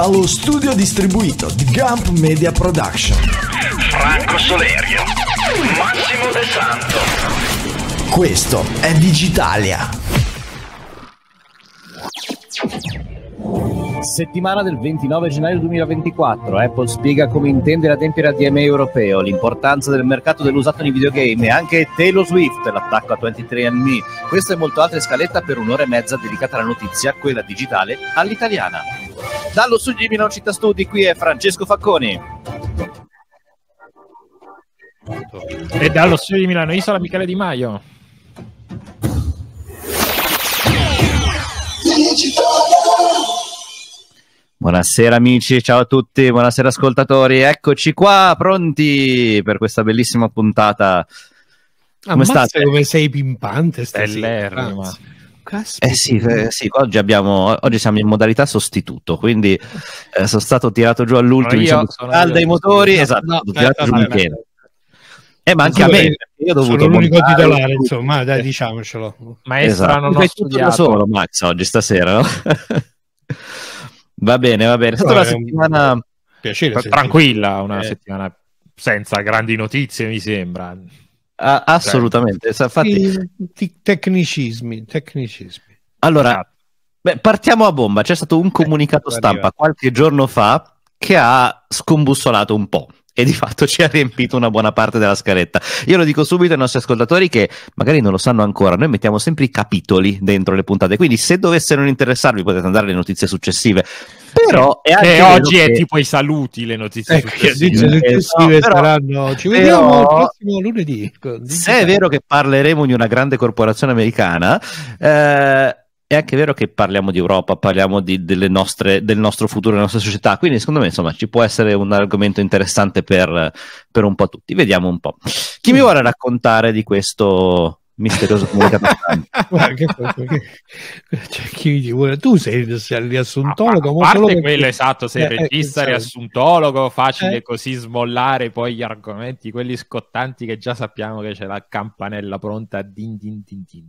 dallo studio distribuito di Gump Media Production. Franco Solerio, Massimo De Santo. Questo è Digitalia. Settimana del 29 gennaio 2024, Apple spiega come intende adempiere al DMA europeo, l'importanza del mercato dell'usato nei videogame e anche Taylor Swift, l'attacco a 23andMe. Questa e molto altre scaletta per un'ora e mezza dedicata alla notizia, quella digitale, all'italiana. Dallo studio di Milano Città Studi qui è Francesco Facconi. E dallo studio di Milano Isola Michele Di Maio. Buonasera amici, ciao a tutti, buonasera ascoltatori, eccoci qua pronti per questa bellissima puntata. Come Ammazza state? Come sei pimpante, stasera? stai Caspita. Eh sì, eh sì oggi, abbiamo, oggi, siamo in modalità sostituto, quindi eh, sono stato tirato giù all'ultimo. Sono diciamo, io, sono calda io, i motori, sono... esatto, no, eh, tirato giù Michele. Eh, ma anche a me. Io ho dovuto sono l'unico montare. titolare, insomma, dai, eh. diciamocelo. Maestro, esatto. non ho studiato. solo Max oggi stasera, no? va bene, va bene. È stata una settimana piacere, tranquilla, una eh. settimana senza grandi notizie, mi sembra. Ah, assolutamente. Sì, Infatti... tecnicismi, tecnicismi. Allora, esatto. beh, partiamo a bomba. C'è stato un eh, comunicato stampa qualche giorno fa che ha scombussolato un po' e di fatto ci ha riempito una buona parte della scaletta. Io lo dico subito ai nostri ascoltatori che magari non lo sanno ancora, noi mettiamo sempre i capitoli dentro le puntate, quindi se dovesse non interessarvi potete andare alle notizie successive, però è anche oggi che... è tipo i saluti le notizie ecco, successive, le successive eh, però, ci vediamo però, il prossimo lunedì se è vero che parleremo di una grande corporazione americana eh, è anche vero che parliamo di Europa, parliamo di, nostre, del nostro futuro, della nostra società, quindi secondo me insomma, ci può essere un argomento interessante per, per un po' tutti. Vediamo un po'. Chi mm. mi vuole raccontare di questo misterioso misteriosa comunità cioè, chi ti vuole? tu sei il riassuntologo a parte quello perché... esatto sei eh, eh regista eh, riassuntologo facile eh. così smollare poi gli argomenti quelli scottanti che già sappiamo che c'è la campanella pronta din din din din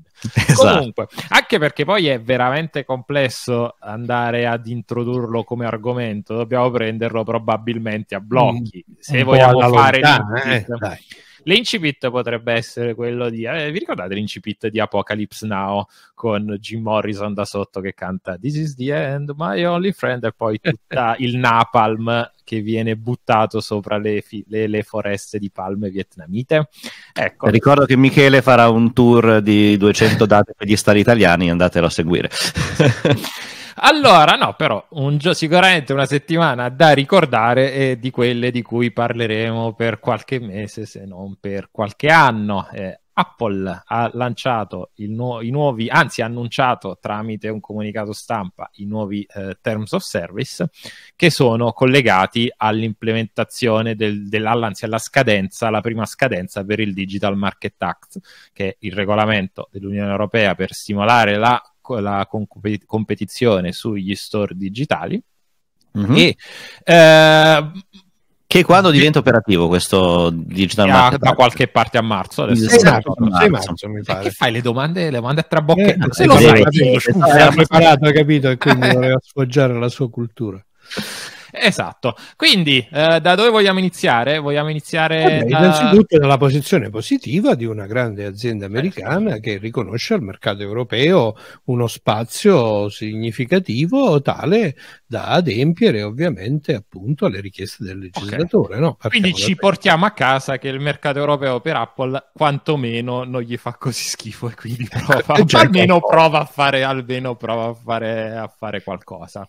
esatto. comunque anche perché poi è veramente complesso andare ad introdurlo come argomento dobbiamo prenderlo probabilmente a blocchi mm, se vogliamo fare lontana, L'incipit potrebbe essere quello di... Eh, vi ricordate l'incipit di Apocalypse Now con Jim Morrison da sotto che canta This is the end, my only friend e poi tutta il napalm che viene buttato sopra le, fi- le, le foreste di palme vietnamite. Ecco. Ricordo che Michele farà un tour di 200 date per gli stari italiani, andatelo a seguire. Allora, no, però, un gio- sicuramente una settimana da ricordare e di quelle di cui parleremo per qualche mese, se non per qualche anno. Eh, Apple ha lanciato nu- i nuovi, anzi ha annunciato tramite un comunicato stampa i nuovi eh, Terms of Service che sono collegati all'implementazione del, dell'anzi alla scadenza, la prima scadenza per il Digital Market Act, che è il regolamento dell'Unione Europea per stimolare la la comp- competizione sugli store digitali mm-hmm. e eh, che quando diventa operativo questo digital market? Da qualche parte a marzo adesso. Esatto, marzo, marzo mi eh, pare. che fai le domande, le domande a trabocchetto? Eh, se lo eh, sai, eh, era preparato, capito? E quindi voleva sfoggiare la sua cultura. Esatto. Quindi, eh, da dove vogliamo iniziare? Vogliamo iniziare Vabbè, innanzitutto dalla posizione positiva di una grande azienda americana che riconosce al mercato europeo uno spazio significativo tale da adempiere ovviamente appunto alle richieste del legislatore. Okay. No? Quindi ci portiamo a casa che il mercato europeo per Apple quantomeno non gli fa così schifo e quindi prova, almeno, prova, a fare, almeno prova a fare, a fare qualcosa.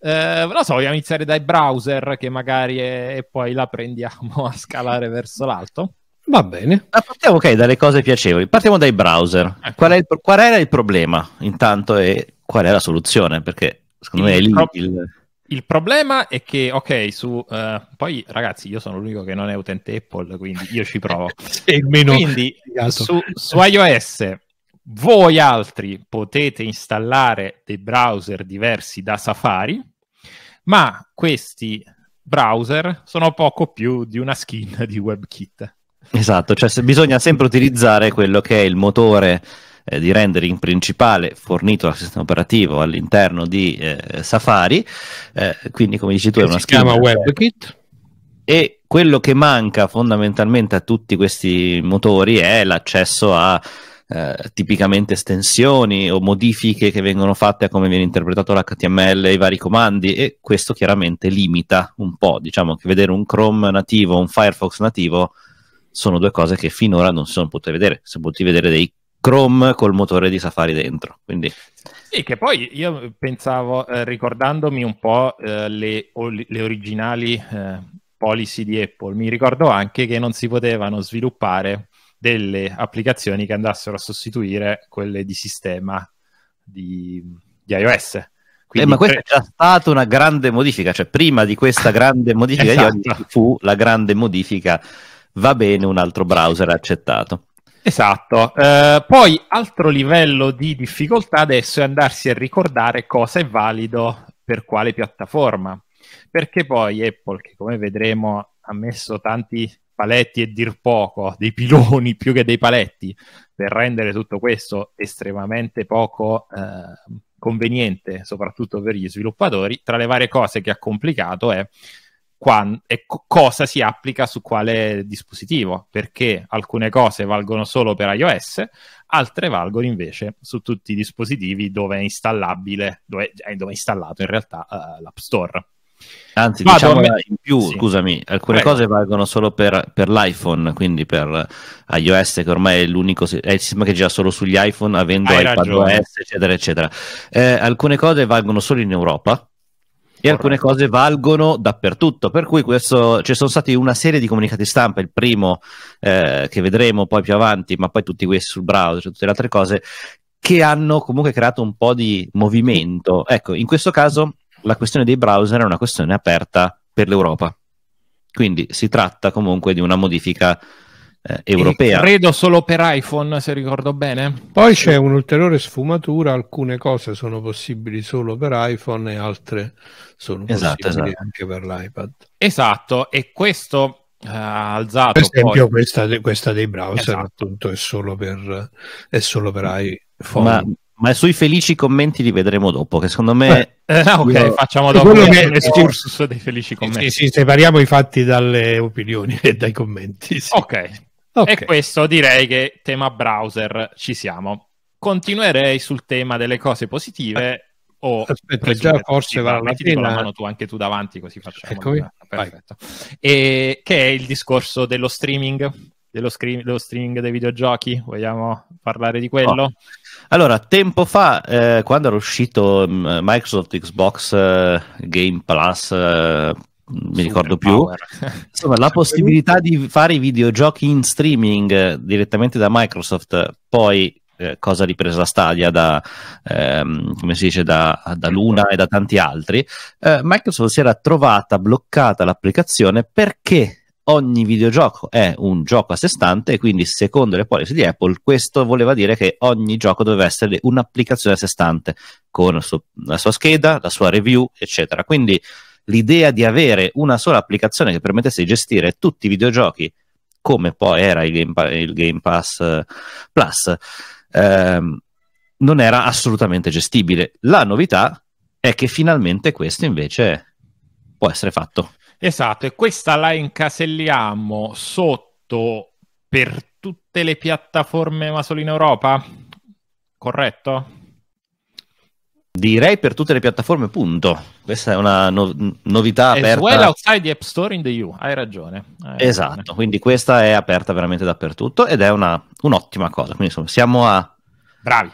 Eh, non so, vogliamo iniziare dai browser che magari è, e poi la prendiamo a scalare verso l'alto. Va bene. Ma partiamo okay, dalle cose piacevoli. Partiamo dai browser. Ecco. Qual, il, qual, era il problema intanto e qual è la soluzione? Perché secondo il me è lì pro- il... Il problema è che, ok, su... Uh, poi ragazzi, io sono l'unico che non è utente Apple, quindi io ci provo. e meno quindi su, su iOS voi altri potete installare dei browser diversi da Safari, ma questi browser sono poco più di una skin di WebKit. Esatto, cioè se bisogna sempre utilizzare quello che è il motore eh, di rendering principale fornito dal sistema operativo all'interno di eh, Safari, eh, quindi come dici tu è una si skin. Si chiama WebKit. E quello che manca fondamentalmente a tutti questi motori è l'accesso a eh, tipicamente estensioni o modifiche che vengono fatte a come viene interpretato l'HTML e i vari comandi e questo chiaramente limita un po', diciamo che vedere un Chrome nativo, un Firefox nativo sono due cose che finora non si sono potute vedere, si sono potuti vedere dei Chrome col motore di Safari dentro. Quindi... Sì, che poi io pensavo, eh, ricordandomi un po' eh, le, le, originali eh, policy di Apple, mi ricordo anche che non si potevano sviluppare delle applicazioni che andassero a sostituire quelle di sistema di, di iOS. Eh, ma questa è già stata una grande modifica, cioè prima di questa grande modifica esatto. di oggi fu la grande modifica, va bene un altro browser accettato. Esatto, eh, poi altro livello di difficoltà adesso è andarsi a ricordare cosa è valido per quale piattaforma, perché poi Apple, che come vedremo ha messo tanti paletti e dir poco, dei piloni più che dei paletti, per rendere tutto questo estremamente poco eh, conveniente, soprattutto per gli sviluppatori, tra le varie cose che ha complicato è quando, e co- cosa si applica su quale dispositivo, perché alcune cose valgono solo per iOS, altre valgono invece su tutti i dispositivi dove è installabile, dove, è, dove è installato in realtà uh, l'App Store. Anzi, Vado diciamo me... in più, sì. scusami, alcune Prego. cose valgono solo per, per, l'iPhone, quindi per iOS, che ormai è l'unico è il sistema che gira solo sugli iPhone, avendo Hai OS, eccetera, eccetera. Eh, alcune cose valgono solo in Europa, e alcune cose valgono dappertutto. Per cui questo, ci sono stati una serie di comunicati stampa, il primo eh, che vedremo poi più avanti, ma poi tutti questi sul browser, tutte le altre cose, che hanno comunque creato un po' di movimento. Ecco, in questo caso la questione dei browser è una questione aperta per l'Europa. Quindi si tratta comunque di una modifica eh, europea. E credo solo per iPhone, se ricordo bene. Poi c'è un'ulteriore sfumatura, alcune cose sono possibili solo per iPhone e altre sono esatto, possibili esatto. anche per l'iPad. Esatto, e questo eh, ha alzato... Per esempio questa, questa, dei browser esatto. appunto è solo per, è solo per iPhone. Ma ma sui felici commenti li vedremo dopo, che secondo me... Eh, ok, io... facciamo dopo un che... excursus dei felici commenti. Sì, sì, separiamo i fatti dalle opinioni e dai commenti. Sì. Okay. ok, e questo direi che tema browser ci siamo. Continuerei sul tema delle cose positive o... Aspetta, già forse va la pena... la mano tu anche tu davanti così facciamo. Eccomi. Perfetto. E, che è il discorso dello streaming, dello, scre- dello streaming dei videogiochi. Vogliamo parlare di quello? Oh. Allora, tempo fa, eh, quando era uscito mm, Microsoft Xbox eh, Game Plus, eh, mi ricordo più, insomma, la possibilità di fare i videogiochi in streaming eh, direttamente da Microsoft, poi eh, cosa ripresa Stadia da, ehm, come si dice, da, da, Luna e da tanti altri, eh, Microsoft si era trovata bloccata l'applicazione perché ogni videogioco è un gioco a sé stante quindi secondo le policy di Apple questo voleva dire che ogni gioco doveva essere un'applicazione a sé stante con la sua, la sua scheda, la sua review, eccetera. Quindi l'idea di avere una sola applicazione che permettesse di gestire tutti i videogiochi come poi era il Game, pa- il Game Pass eh, Plus ehm, non era assolutamente gestibile. La novità è che finalmente questo invece può essere fatto. Esatto, e questa la incaselliamo sotto per tutte le piattaforme, ma solo in Europa? Corretto? Direi per tutte le piattaforme, punto. Questa è una no- novità As aperta. Well outside the App Store in the EU, hai ragione. Hai esatto, ragione. quindi questa è aperta veramente dappertutto ed è una, un'ottima cosa. Quindi insomma, siamo a... Bravi.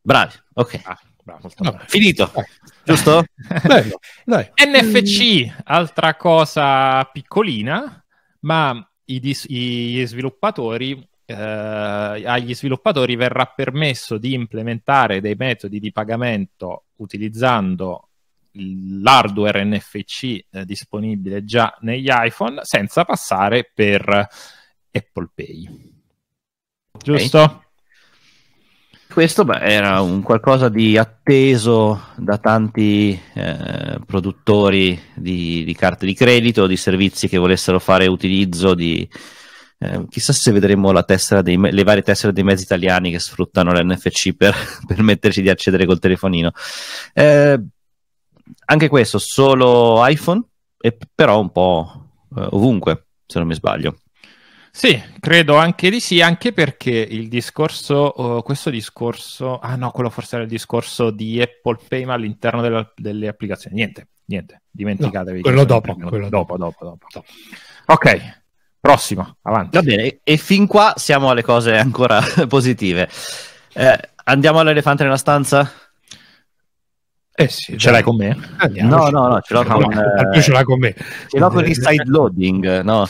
Bravi, ok. Ah, bravo, bravo. Finito. Okay giusto? Bello, dai. NFC, altra cosa piccolina, ma i dis- gli sviluppatori eh, agli sviluppatori verrà permesso di implementare dei metodi di pagamento utilizzando l'hardware NFC eh, disponibile già negli iPhone senza passare per Apple Pay. Giusto? Okay questo beh, era un qualcosa di atteso da tanti eh, produttori di, di, carte di credito, di servizi che volessero fare utilizzo di... Eh, chissà se vedremo dei, le varie tessere dei mezzi italiani che sfruttano l'NFC per permetterci di accedere col telefonino. Eh, anche questo, solo iPhone, e però un po' eh, ovunque, se non mi sbaglio. Sì, credo anche di sì, anche perché il discorso, uh, questo discorso, ah no, quello forse era il discorso di Apple Pay ma all'interno della, delle applicazioni. Niente, niente, dimenticatevi. No, quello, dopo, quello dopo, dopo, dopo, dopo. Ok, prossimo, avanti. Va bene, e fin qua siamo alle cose ancora positive. Eh, andiamo all'elefante nella stanza? Eh sì, ce l'hai con me? no, no, no, ce l'ho con, no, eh, ce l'ho con me. Ce l'ho con il side loading, no?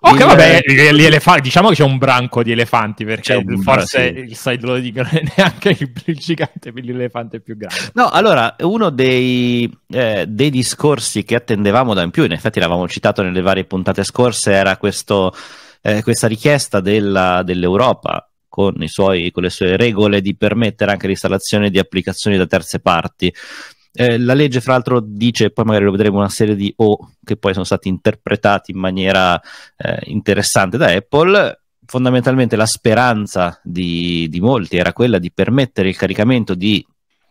Ok, il... vabbè, gli elefanti, diciamo che c'è un branco di elefanti perché un... forse sì. il side loading non è neanche il più gigante, per l'elefante più grande. No, allora, uno dei, eh, dei discorsi che attendevamo da in più, in effetti l'avevamo citato nelle varie puntate scorse, era questo, eh, questa richiesta della, dell'Europa con, suoi, con le sue regole di permettere anche l'installazione di applicazioni da terze parti. Eh, la legge, fra l'altro, dice, poi magari lo vedremo, una serie di O che poi sono stati interpretati in maniera eh, interessante da Apple. Fondamentalmente la speranza di, di, molti era quella di permettere il caricamento di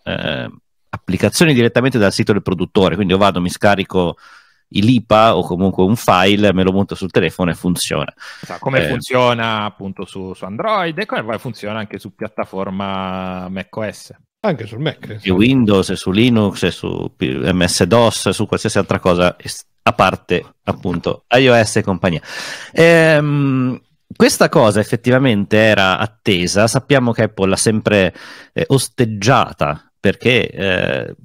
eh, applicazioni direttamente dal sito del produttore, quindi io vado, mi scarico l'IPA o comunque un file, me lo monto sul telefono e funziona. Sa, come eh. funziona appunto su, su Android e come funziona anche su piattaforma macOS. Anche sul Mac. Su Windows, su Linux, su MS-DOS, su qualsiasi altra cosa, a parte appunto iOS e compagnia. Ehm, questa cosa effettivamente era attesa, sappiamo che Apple l'ha sempre eh, osteggiata perché... Eh,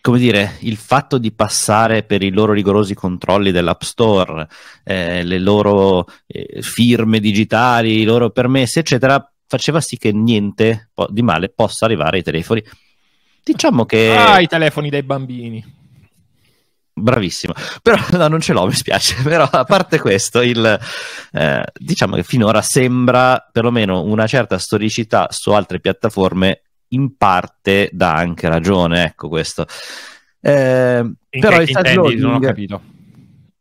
come dire, il fatto di passare per i loro rigorosi controlli dell'App Store, eh, le loro eh, firme digitali, i loro permessi, eccetera, faceva sì che niente po- di male possa arrivare ai telefoni. Diciamo che... Ah, i telefoni dei bambini. Bravissimo, però no, non ce l'ho, mi spiace, però a parte questo, il, eh, diciamo che finora sembra perlomeno una certa storicità su altre piattaforme in parte dà anche ragione, ecco questo. Eh, però il sideloading... Non ho capito.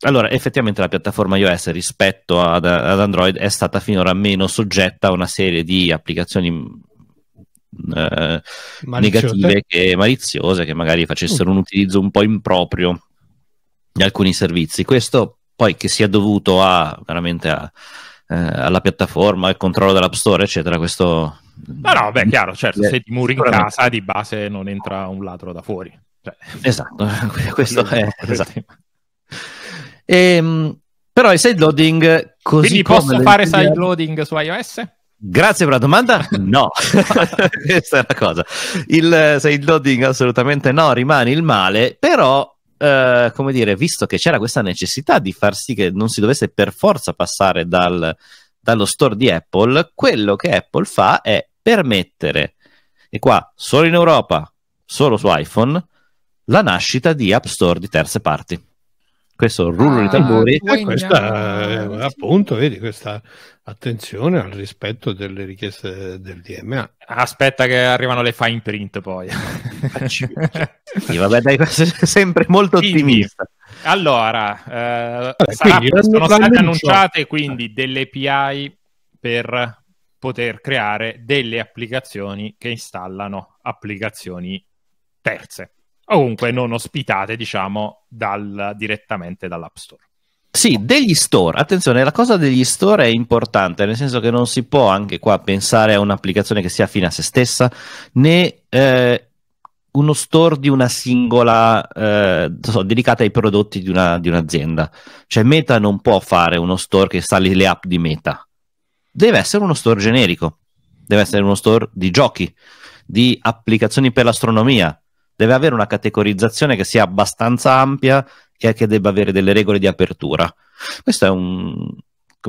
Allora, effettivamente la piattaforma iOS rispetto ad, ad, Android è stata finora meno soggetta a una serie di applicazioni mm, eh, negative, e maliziose, che magari facessero mm. un utilizzo un po' improprio di alcuni servizi. Questo poi che sia dovuto a, veramente a, eh, alla piattaforma, al controllo dell'App Store, eccetera, questo No, no, beh, chiaro, certo, eh, se ti muri in casa di base non entra un ladro da fuori. Cioè, esatto, questo è... Esatto. Ehm, però il side loading... così Quindi posso fare video... loading su iOS? Grazie per la domanda. No, questa è la cosa. Il side loading assolutamente no, rimane il male, però Uh, come dire, visto che c'era questa necessità di far sì che non si dovesse per forza passare dal dallo store di Apple, quello che Apple fa è permettere, e qua solo in Europa, solo su iPhone, la nascita di App Store di terze parti questo rullo di ah, tamburi. E questa, eh, ah, appunto, vedi, questa attenzione al rispetto delle richieste del DMA. Aspetta che arrivano le fine print poi. sì, vabbè, dai, sei sempre molto ottimista. Allora, eh, vabbè, sarà, quindi, sono state annunciate quindi delle API per poter creare delle applicazioni che installano applicazioni terze o comunque non ospitate, diciamo, dal, direttamente dall'App Store. Sì, degli store. Attenzione, la cosa degli store è importante, nel senso che non si può anche qua pensare a un'applicazione che sia fine a se stessa, né eh, uno store di una singola, eh, so, dedicata ai prodotti di, una, di, un'azienda. Cioè Meta non può fare uno store che sali le app di Meta. Deve essere uno store generico, deve essere uno store di giochi, di applicazioni per l'astronomia, deve avere una categorizzazione che sia abbastanza ampia e che debba avere delle regole di apertura. Questa è un,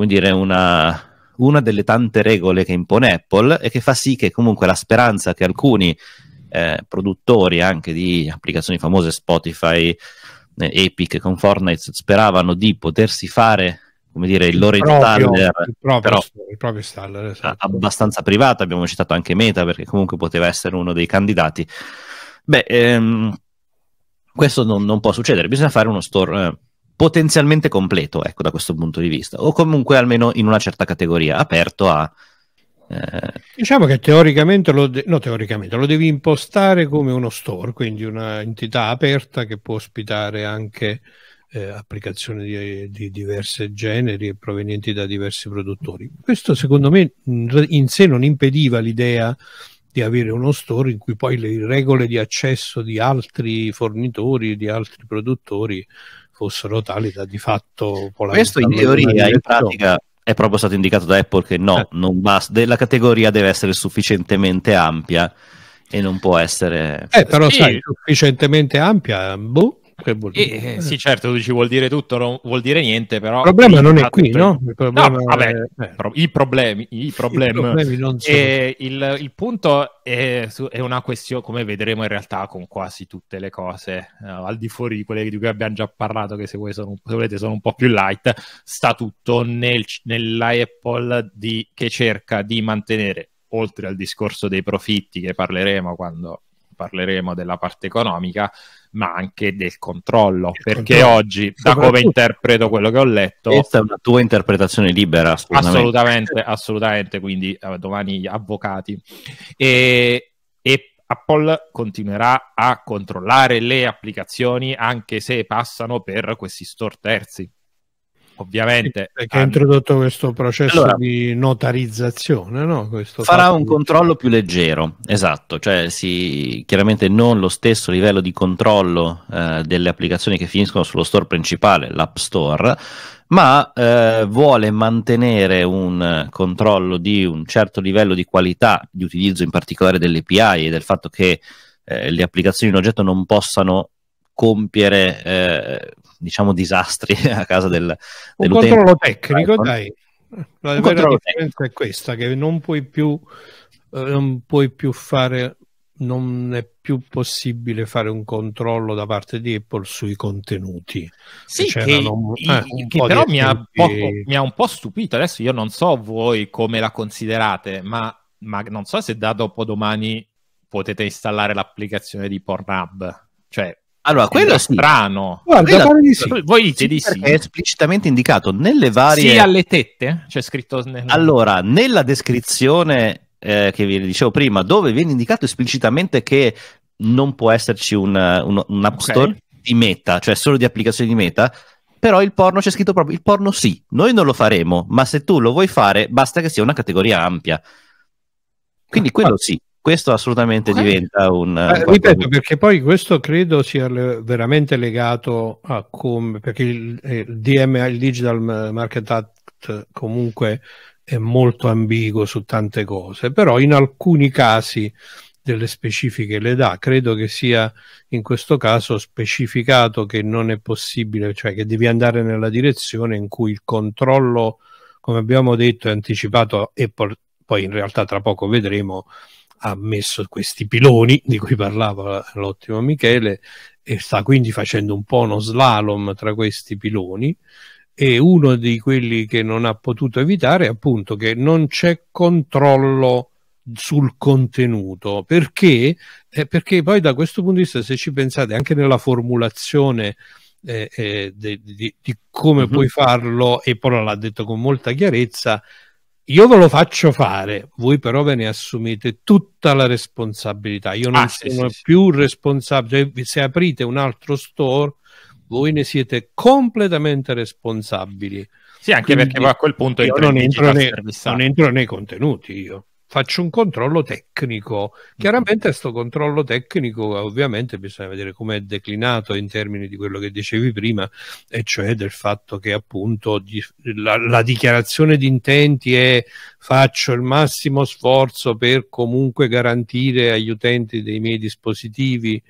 dire, una, una, delle tante regole che impone Apple e che fa sì che comunque la speranza che alcuni eh, produttori anche di applicazioni famose Spotify, eh, Epic con Fortnite speravano di potersi fare come dire, il loro installer, il proprio installer esatto. abbastanza privato, abbiamo citato anche Meta perché comunque poteva essere uno dei candidati. Beh, ehm, questo non, non, può succedere, bisogna fare uno store eh, potenzialmente completo, ecco, da questo punto di vista, o comunque almeno in una certa categoria, aperto a... Eh... Diciamo che teoricamente lo, de- no, teoricamente lo devi impostare come uno store, quindi un'entità aperta che può ospitare anche eh, applicazioni di, di diversi generi e provenienti da diversi produttori. Questo secondo me in sé non impediva l'idea di avere uno store in cui poi le regole di accesso di altri fornitori, di altri produttori fossero tali da di fatto Questo in teoria, in pratica è proprio stato indicato da Apple che no, eh. non basta, la categoria deve essere sufficientemente ampia e non può essere... Eh, però sì. sai, sufficientemente ampia, boh, che vuol dire? Eh, sì, certo, tu dici vuol dire tutto, non vuol dire niente, però... Il problema non è qui, no? Il problema no, vabbè, è... Eh. i problemi, i problemi, I problemi non sono... e il, il punto è, è, una questione, come vedremo in realtà con quasi tutte le cose, uh, al di fuori di quelle di cui abbiamo già parlato, che se, voi sono, se volete sono un po' più light, sta tutto nel, nell'Apple di, che cerca di mantenere, oltre al discorso dei profitti che parleremo quando parleremo della parte economica, ma anche del controllo, perché controllo. oggi, da come interpreto quello che ho letto... Questa è una tua interpretazione libera, assolutamente. Assolutamente, quindi eh, domani avvocati. E, e Apple continuerà a controllare le applicazioni anche se passano per questi store terzi ovviamente... Che ha introdotto questo processo allora, di notarizzazione, no? farà un di... controllo più leggero, esatto, cioè si, chiaramente non lo stesso livello di controllo eh, delle applicazioni che finiscono sullo store principale, l'App Store, ma eh, vuole mantenere un controllo di un certo livello di qualità di utilizzo in particolare delle API e del fatto che eh, le applicazioni in oggetto non possano compiere eh, diciamo disastri a casa del, un controllo tecnico dai la un vera differenza tecnico. è questa che non puoi più eh, non puoi più fare non è più possibile fare un controllo da parte di Apple sui contenuti. Sì, che, eh, che però mi ha, poco, mi ha, un po' stupito. Adesso io non so voi come la considerate, ma, ma non so se da dopodomani potete installare l'applicazione di Pornhub. Cioè, allora, quello è strano. Guarda, quello, di sì. Voi dite di sì. È esplicitamente indicato nelle varie... Sì alle tette? Eh? C'è scritto... Nel... Allora, nella descrizione eh, che vi dicevo prima, dove viene indicato esplicitamente che non può esserci un, un, un app okay. store di meta, cioè solo di applicazioni di meta, però il porno c'è scritto proprio il porno sì, noi non lo faremo, ma se tu lo vuoi fare basta che sia una categoria ampia. Quindi quello sì questo assolutamente okay. diventa un... Eh, ripeto, di... perché poi questo credo sia le, veramente legato a come, perché il, eh, il DMA, il Digital Market Act comunque è molto ambiguo su tante cose, però in alcuni casi delle specifiche le dà, credo che sia in questo caso specificato che non è possibile, cioè che devi andare nella direzione in cui il controllo, come abbiamo detto, e anticipato e por- poi in realtà tra poco vedremo ha messo questi piloni di cui parlava l'ottimo Michele e sta quindi facendo un po' uno slalom tra questi piloni e uno di quelli che non ha potuto evitare è appunto che non c'è controllo sul contenuto perché, eh, perché poi da questo punto di vista se ci pensate anche nella formulazione eh, eh, di, di, di, come mm-hmm. puoi farlo e poi l'ha detto con molta chiarezza io ve lo faccio fare, voi però ve ne assumete tutta la responsabilità. Io non ah, sono sì, più responsabile. Cioè, se aprite un altro store, voi ne siete completamente responsabili. Sì, anche Quindi perché poi a quel punto io non entro, nei, non ah. entro nei contenuti. Io faccio un controllo tecnico. Mm-hmm. Chiaramente questo controllo tecnico ovviamente bisogna vedere come è declinato in termini di quello che dicevi prima, e cioè del fatto che appunto di, la, la, dichiarazione di intenti è faccio il massimo sforzo per comunque garantire agli utenti dei miei dispositivi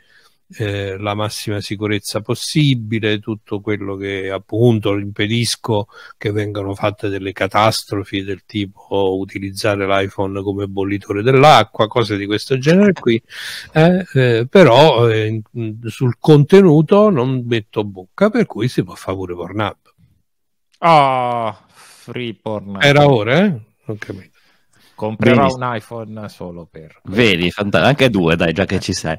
eh, la massima sicurezza possibile, tutto quello che appunto impedisco che vengano fatte delle catastrofi del tipo utilizzare l'iPhone come bollitore dell'acqua, cose di questo genere qui, eh, eh, però eh, sul contenuto non metto bocca, per cui si può fare pure Pornhub. Ah, oh, free Pornhub. Era ora, eh? Non capito comprerò Vedi. un iPhone solo per vedi, fanta- anche due dai già che ci sei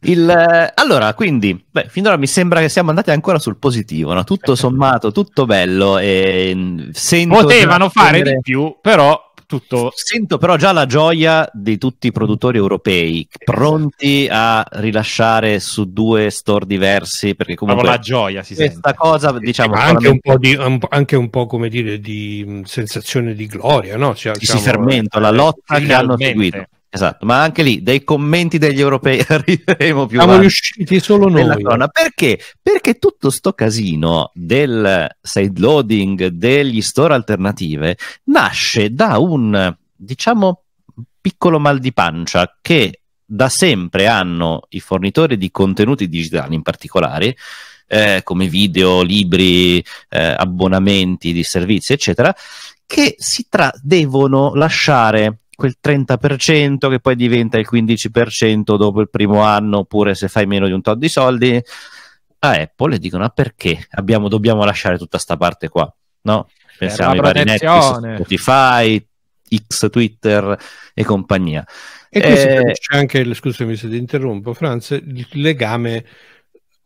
il, eh, allora, quindi, beh, finora mi sembra che siamo andati ancora sul positivo, no? tutto sommato, tutto bello. E, mm, Potevano fare di più, però tutto. Sento però già la gioia di tutti i produttori europei pronti a rilasciare su due store diversi perché comunque la gioia si questa sente. cosa eh, diciamo Ma anche, solamente... un di, un, anche, un po' come dire di mm, sensazione di gloria no? Cioè, diciamo, si fermento eh, la lotta che hanno seguito Esatto, ma anche lì dei commenti degli europei arriveremo più Siamo riusciti solo noi. Eh. Perché? Perché tutto sto casino del side loading degli store alternative, nasce da un, diciamo, piccolo mal di pancia che da sempre hanno i fornitori di contenuti digitali in particolare, eh, come video, libri, eh, abbonamenti di servizi, eccetera, che si tra- devono lasciare quel 30% che poi diventa il 15% dopo il primo anno, oppure se fai meno di un tot di soldi, a Apple e dicono: Ma ah, perché abbiamo, dobbiamo lasciare tutta questa parte qua? No? Pensiamo ai vari Netflix, Spotify, X, Twitter e compagnia. E qui eh, si capisce anche, scusami se ti interrompo, Franz, il legame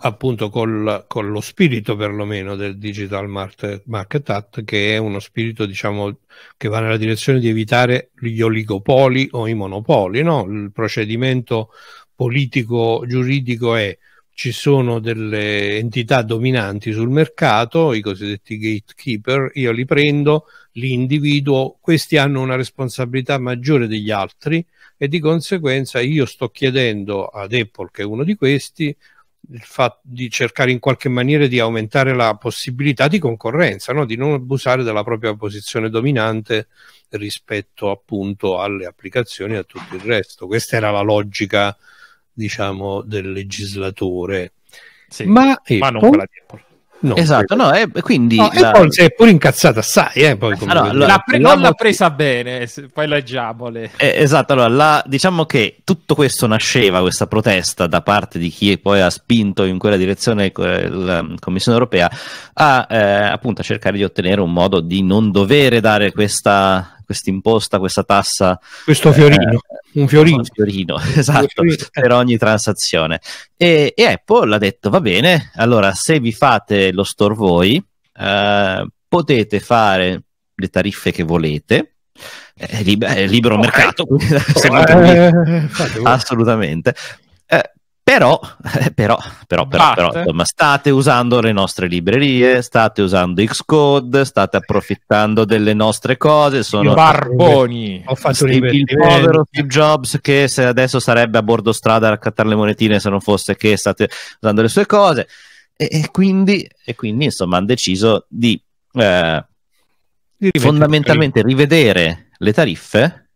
appunto col, con lo spirito perlomeno del Digital Market, Act, che è uno spirito diciamo che va nella direzione di evitare gli oligopoli o i monopoli. No? Il procedimento politico-giuridico è ci sono delle entità dominanti sul mercato, i cosiddetti gatekeeper, io li prendo, li individuo, questi hanno una responsabilità maggiore degli altri e di conseguenza io sto chiedendo ad Apple, che è uno di questi, il fatto di cercare in qualche maniera di aumentare la possibilità di concorrenza, no? di non abusare della propria posizione dominante rispetto appunto alle applicazioni e a tutto il resto. Questa era la logica, diciamo, del legislatore. Sì, ma, ma Apple, non quella di Apple. No, esatto, no, e quindi... No, la... E poi si è pure incazzata assai, eh, poi, allora, allora, la pre- non diciamo l'ha presa bene, poi leggiamo eh, esatto, allora, la... diciamo che tutto questo nasceva, questa protesta da parte di chi poi ha spinto in quella direzione la Commissione Europea a, eh, appunto, a cercare di ottenere un modo di non dovere dare questa questa imposta, questa tassa. Questo eh, fiorino. Eh, un fiorino. Un fiorino, esatto, fiorino. per ogni transazione. E, e, Apple ha detto, va bene, allora se vi fate lo store voi, eh, potete fare le tariffe che volete, è, eh, libero, eh, è libero oh, mercato, eh, assolutamente. Però, però, però, però, però insomma, state usando le nostre librerie, state usando Xcode, state approfittando delle nostre cose. Sono I barboni. Ho fatto Steve, il povero Steve Jobs che adesso sarebbe a bordo strada a raccattare le monetine se non fosse che state usando le sue cose. E, e, quindi, e quindi, insomma, hanno deciso di, eh, di rivedere, fondamentalmente rivedere le tariffe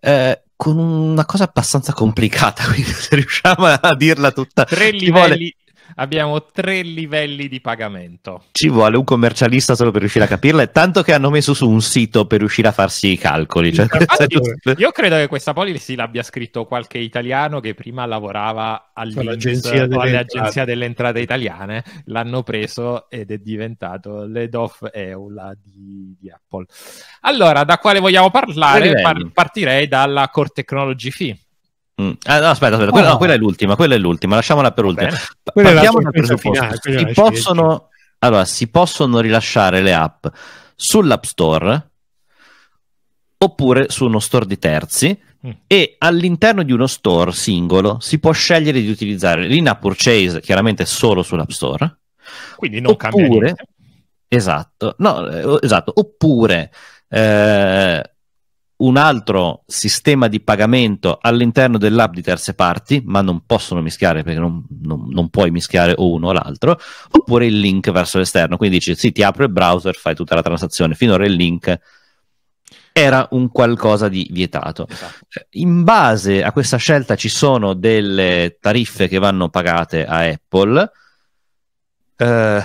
eh, con una cosa abbastanza complicata, quindi se riusciamo a dirla tutta... Tre livelli, vuole abbiamo tre livelli di pagamento. Ci vuole un commercialista solo per riuscire a capirla, tanto che hanno messo su un sito per riuscire a farsi i calcoli. Cioè... Infatti, cioè, io credo che questa policy l'abbia scritto qualche italiano che prima lavorava all'agenzia delle, all'agenzia delle entrate italiane, l'hanno preso ed è diventato l'EDOF EULA di, di Apple. Allora, da quale vogliamo parlare? Par- partirei dalla Core Technology Fee Mm. Ah, no, aspetta, aspetta. Quella, oh. no, quella, è l'ultima, quella è l'ultima, lasciamola per ultima. Partiamo dal presupposto. Finale, si possono, allora, si possono rilasciare le app sull'App Store oppure su uno store di terzi mm. e all'interno di uno store singolo si può scegliere di utilizzare l'in-app purchase chiaramente solo sull'App Store. Quindi non oppure, cambia niente. Esatto, no, eh, esatto. Oppure eh, un altro sistema di pagamento all'interno dell'app di terze parti, ma non possono mischiare perché non, non, non puoi mischiare o uno o l'altro, oppure il link verso l'esterno. Quindi dici sì, ti apro il browser, fai tutta la transazione. Finora il link era un qualcosa di vietato. Esatto. In base a questa scelta ci sono delle tariffe che vanno pagate a Apple. Eh,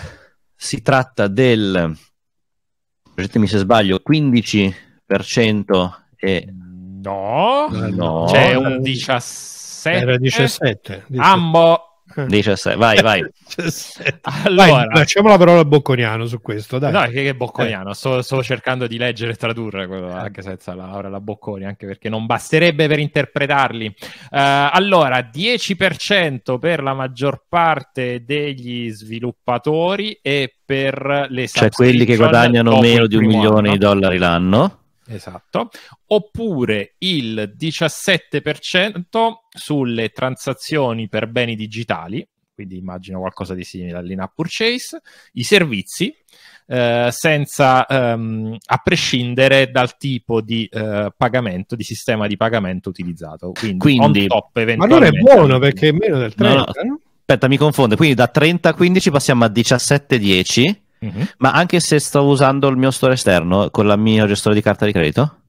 si tratta del, se sbaglio, 15% e... No, no, c'è un 17. Era 17. 17. Ambo. 17, eh. vai, vai. 17. Allora, facciamo la parola a Bocconiano su questo. Dai. No, che, che Bocconiano, eh. sto, sto, cercando di leggere e tradurre quello, anche senza la, la Bocconi, anche perché non basterebbe per interpretarli. Uh, allora, 10% per la maggior parte degli sviluppatori e per le Cioè quelli che guadagnano meno di un milione anno. di dollari l'anno. Esatto. Oppure il 17% sulle transazioni per beni digitali, quindi immagino qualcosa di simile all'in-app purchase, i servizi, eh, senza, ehm, a prescindere dal tipo di eh, pagamento, di sistema di pagamento utilizzato. Quindi, quindi top Ma allora è buono perché è meno del 30, no, no. Aspetta, mi confonde, quindi da 30 a 15 passiamo a 17 10 Mm-hmm. Ma anche se sto usando il mio store esterno con il mio gestore di carta di credito?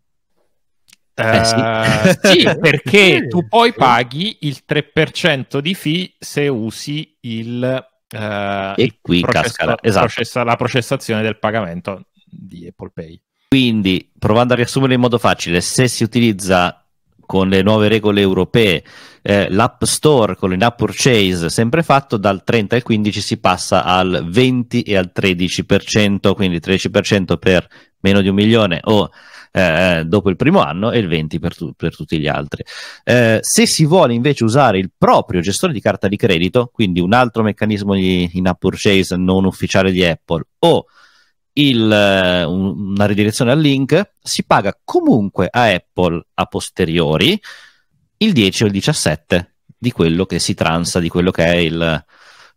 Eh, eh sì. sì. perché tu poi paghi il 3% di fee se usi il, uh, e qui processa, casca, esatto. processa, la processazione del pagamento di Apple Pay. Quindi, provando a riassumere in modo facile, se si utilizza con le nuove regole europee, eh, l'App Store con l'in-app purchase sempre fatto, dal 30 al 15 si passa al 20 e al 13%, quindi 13% per meno di un milione o eh, eh dopo il primo anno e il 20 per, tu- per tutti gli altri. Eh, se si vuole invece usare il proprio gestore di carta di credito, quindi un altro meccanismo di in-app purchase non ufficiale di Apple o il, eh, una ridirezione al link, si paga comunque a Apple a posteriori il 10 o il 17 di quello che si transa, di quello che è il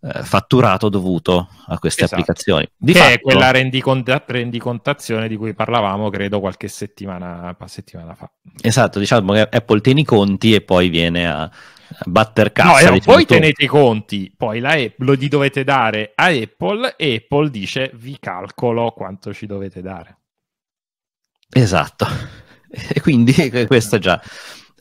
eh, fatturato dovuto a queste esatto. applicazioni. Di che fatto, è quella rendicont- rendicontazione di cui parlavamo, credo, qualche settimana, settimana fa. Esatto, diciamo che Apple tiene i conti e poi viene a batter cassa. No, e diciamo, voi tutto. tenete i conti, poi la Apple, lo dovete dare a Apple e Apple dice vi calcolo quanto ci dovete dare. Esatto. E quindi questo già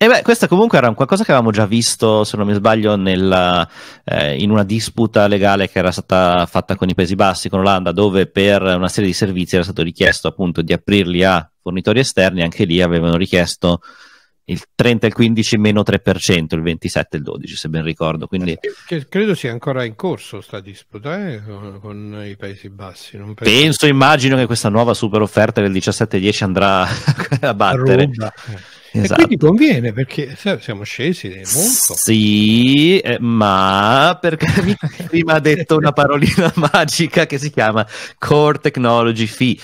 e beh, questo comunque era qualcosa che avevamo già visto, se non mi sbaglio, nella, eh, in una disputa legale che era stata fatta con i Paesi Bassi, con l'Olanda, dove per una serie di servizi era stato richiesto appunto di aprirli a fornitori esterni, anche lì avevano richiesto il 30 e il 15 meno 3%, il 27 e il 12 se ben ricordo. Quindi... Eh, che credo sia ancora in corso questa disputa eh, con, con, i Paesi Bassi. Penso... penso... immagino che questa nuova super offerta del 17-10 andrà a battere. Ruba. Esatto. E quindi conviene perché siamo scesi molto. Sì, eh, ma perché prima ha detto una parolina magica che si chiama Core Technology Fee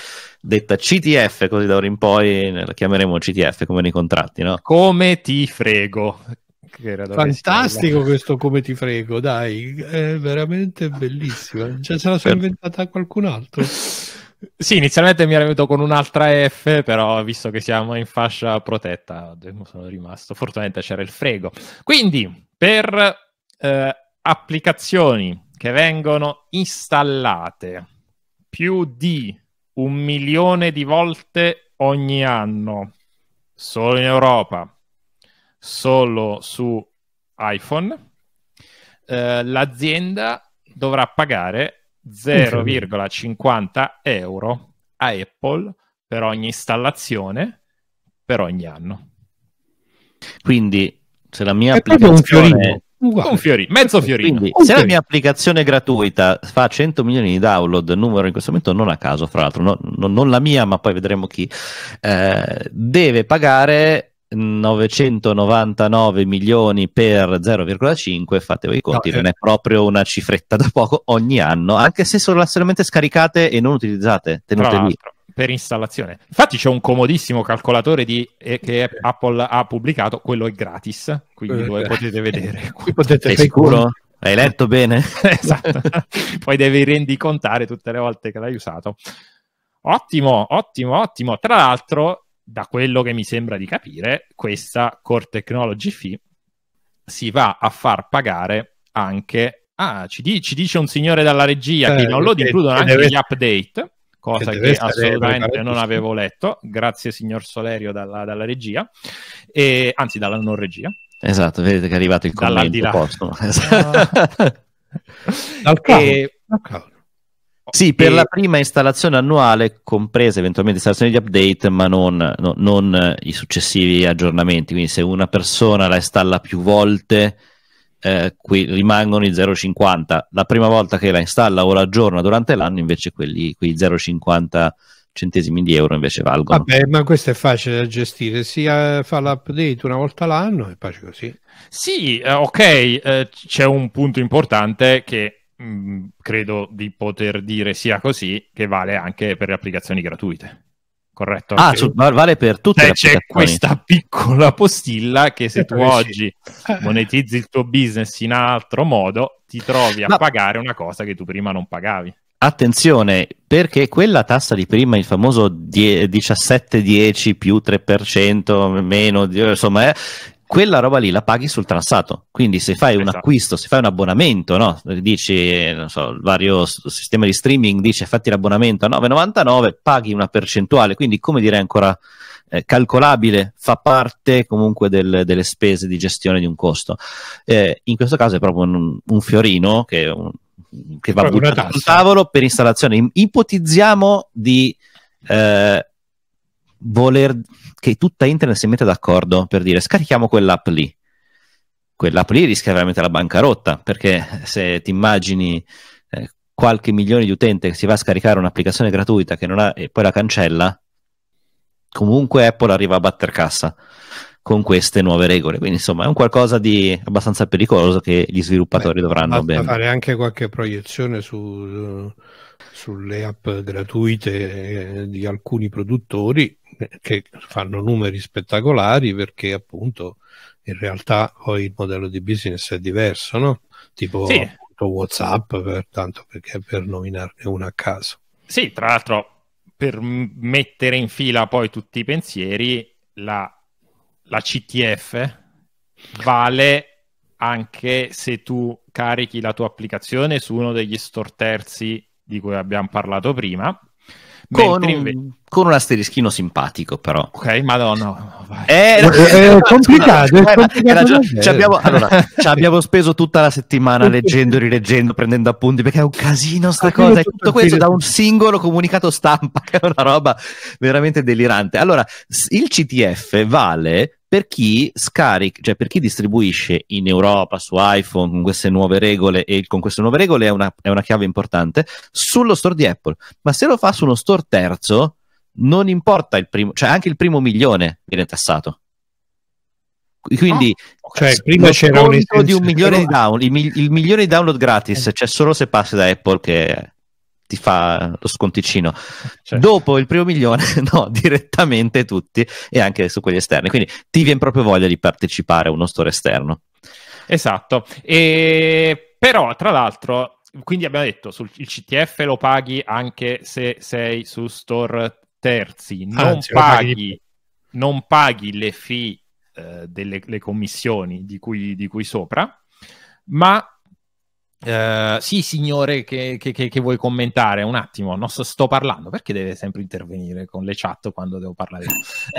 detta CTF, così da ora in poi la chiameremo CTF come nei contratti, no? Come ti frego. Fantastico questo come ti frego, dai, è veramente bellissimo. Cioè, se la sono inventata qualcun altro. Sì, inizialmente mi era venuto con un'altra F, però visto che siamo in fascia protetta, sono rimasto. Fortunatamente c'era il frego. Quindi, per eh, applicazioni che vengono installate più di un milione di volte ogni anno, solo in Europa, solo su iPhone, eh, l'azienda dovrà pagare 0,50 euro a Apple per ogni installazione per ogni anno. Quindi se la mia è applicazione Uguale. Un fiorino, mezzo fiorino. Quindi, se la mia applicazione gratuita fa 100 milioni di download, numero in questo momento non a caso, fra l'altro, no, no, non la mia, ma poi vedremo chi, eh, deve pagare 999 milioni per 0,5 fate voi i conti no, eh. non è proprio una cifretta da poco ogni anno anche se sono solamente scaricate e non utilizzate tenute lì per installazione. Infatti c'è un comodissimo calcolatore di, eh, che Apple ha pubblicato, quello è gratis, quindi lo potete vedere. Qui Potete Sei sicuro? Hai letto bene? esatto. Poi devi rendicontare tutte le volte che l'hai usato. Ottimo, ottimo, ottimo. Tra l'altro, da quello che mi sembra di capire, questa Core Technology Fee si va a far pagare anche... Ah, ci, di, ci dice un signore dalla regia eh, che non lo includono anche deve... gli update cosa che, che assolutamente non avevo letto, grazie signor Solerio dalla, dalla regia, e, anzi dalla non regia. Esatto, vedete che è arrivato il commento posto. Ah. Esatto. Dal cavolo. Oh, sì, per e... la prima installazione annuale, comprese eventualmente installazioni di update, ma non, no, non, i successivi aggiornamenti. Quindi se una persona la installa più volte, eh, qui rimangono i 0,50. La prima volta che la installa o la aggiorna durante l'anno, invece, quelli, quei 0,50 centesimi di euro invece valgono. Vabbè, ma questo è facile da gestire, si fa l'update una volta l'anno e pace così. Sì, eh, ok, eh, c'è un punto importante che mm, credo di poter dire sia così, che vale anche per le applicazioni gratuite corretto? Ah, su, vale per tutte le C'è questa piccola postilla che se tu oggi monetizzi il tuo business in altro modo, ti trovi a Ma... pagare una cosa che tu prima non pagavi. Attenzione, perché quella tassa di prima, il famoso die- 17-10 più 3%, meno, insomma, eh, quella roba lì la paghi sul transato. Quindi se fai un esatto. acquisto, se fai un abbonamento, no? dici, non so, il vario sistema di streaming dice fatti l'abbonamento a 9,99, paghi una percentuale, quindi come direi ancora eh, calcolabile, fa parte comunque del, delle spese di gestione di un costo. Eh, in questo caso è proprio un, un fiorino che, un, che va buttato sul tavolo per installazione. Ipotizziamo di... Eh, voler che tutta internet si metta d'accordo per dire scarichiamo quell'app lì. Quell'app lì rischia veramente la bancarotta, perché se ti immagini eh, qualche milione di utenti che si va a scaricare un'applicazione gratuita che non ha, e poi la cancella, comunque Apple arriva a batter cassa con queste nuove regole. Quindi, insomma, è un qualcosa di abbastanza pericoloso che gli sviluppatori Beh, dovranno ben... fare anche qualche proiezione su, sulle app gratuite eh, di alcuni produttori che fanno numeri spettacolari perché appunto in realtà poi il modello di business è diverso, no? Tipo sì. WhatsApp, per, tanto perché per nominarne uno a caso. Sì, tra l'altro per mettere in fila poi tutti i pensieri, la, la CTF vale anche se tu carichi la tua applicazione su uno degli store terzi di cui abbiamo parlato prima, con un, invece... con un, asterischino simpatico, però. Ok, madonna. Eh, eh, eh, è, è, è complicato. ci, abbiamo, speso tutta la settimana leggendo, e rileggendo, prendendo appunti, perché è un casino sta cosa. E tutto questo da un singolo comunicato stampa, che è una roba veramente delirante. Allora, il CTF vale per chi scarica, cioè per chi distribuisce in Europa su iPhone con queste nuove regole, e con queste nuove regole è una, è una chiave importante, sullo store di Apple. Ma se lo fa su uno store terzo, non importa il primo, cioè anche il primo milione viene tassato. Quindi oh, okay, cioè, prima c'era un di un milione di download, il, il milione di download gratis eh. c'è cioè solo se passi da Apple che ti fa lo sconticino. Cioè. Dopo il primo milione, no, direttamente tutti e anche su quelli esterni. Quindi ti viene proprio voglia di partecipare a uno store esterno. Esatto. E... Però, tra l'altro, quindi abbiamo detto, sul, il CTF lo paghi anche se sei su store terzi. Non, Anzi, paghi, paghi, non paghi le fee eh, delle commissioni di cui, di cui sopra, ma Uh, sì, signore, che, che, che, vuoi commentare? Un attimo, non so, sto parlando, perché deve sempre intervenire con le chat quando devo parlare?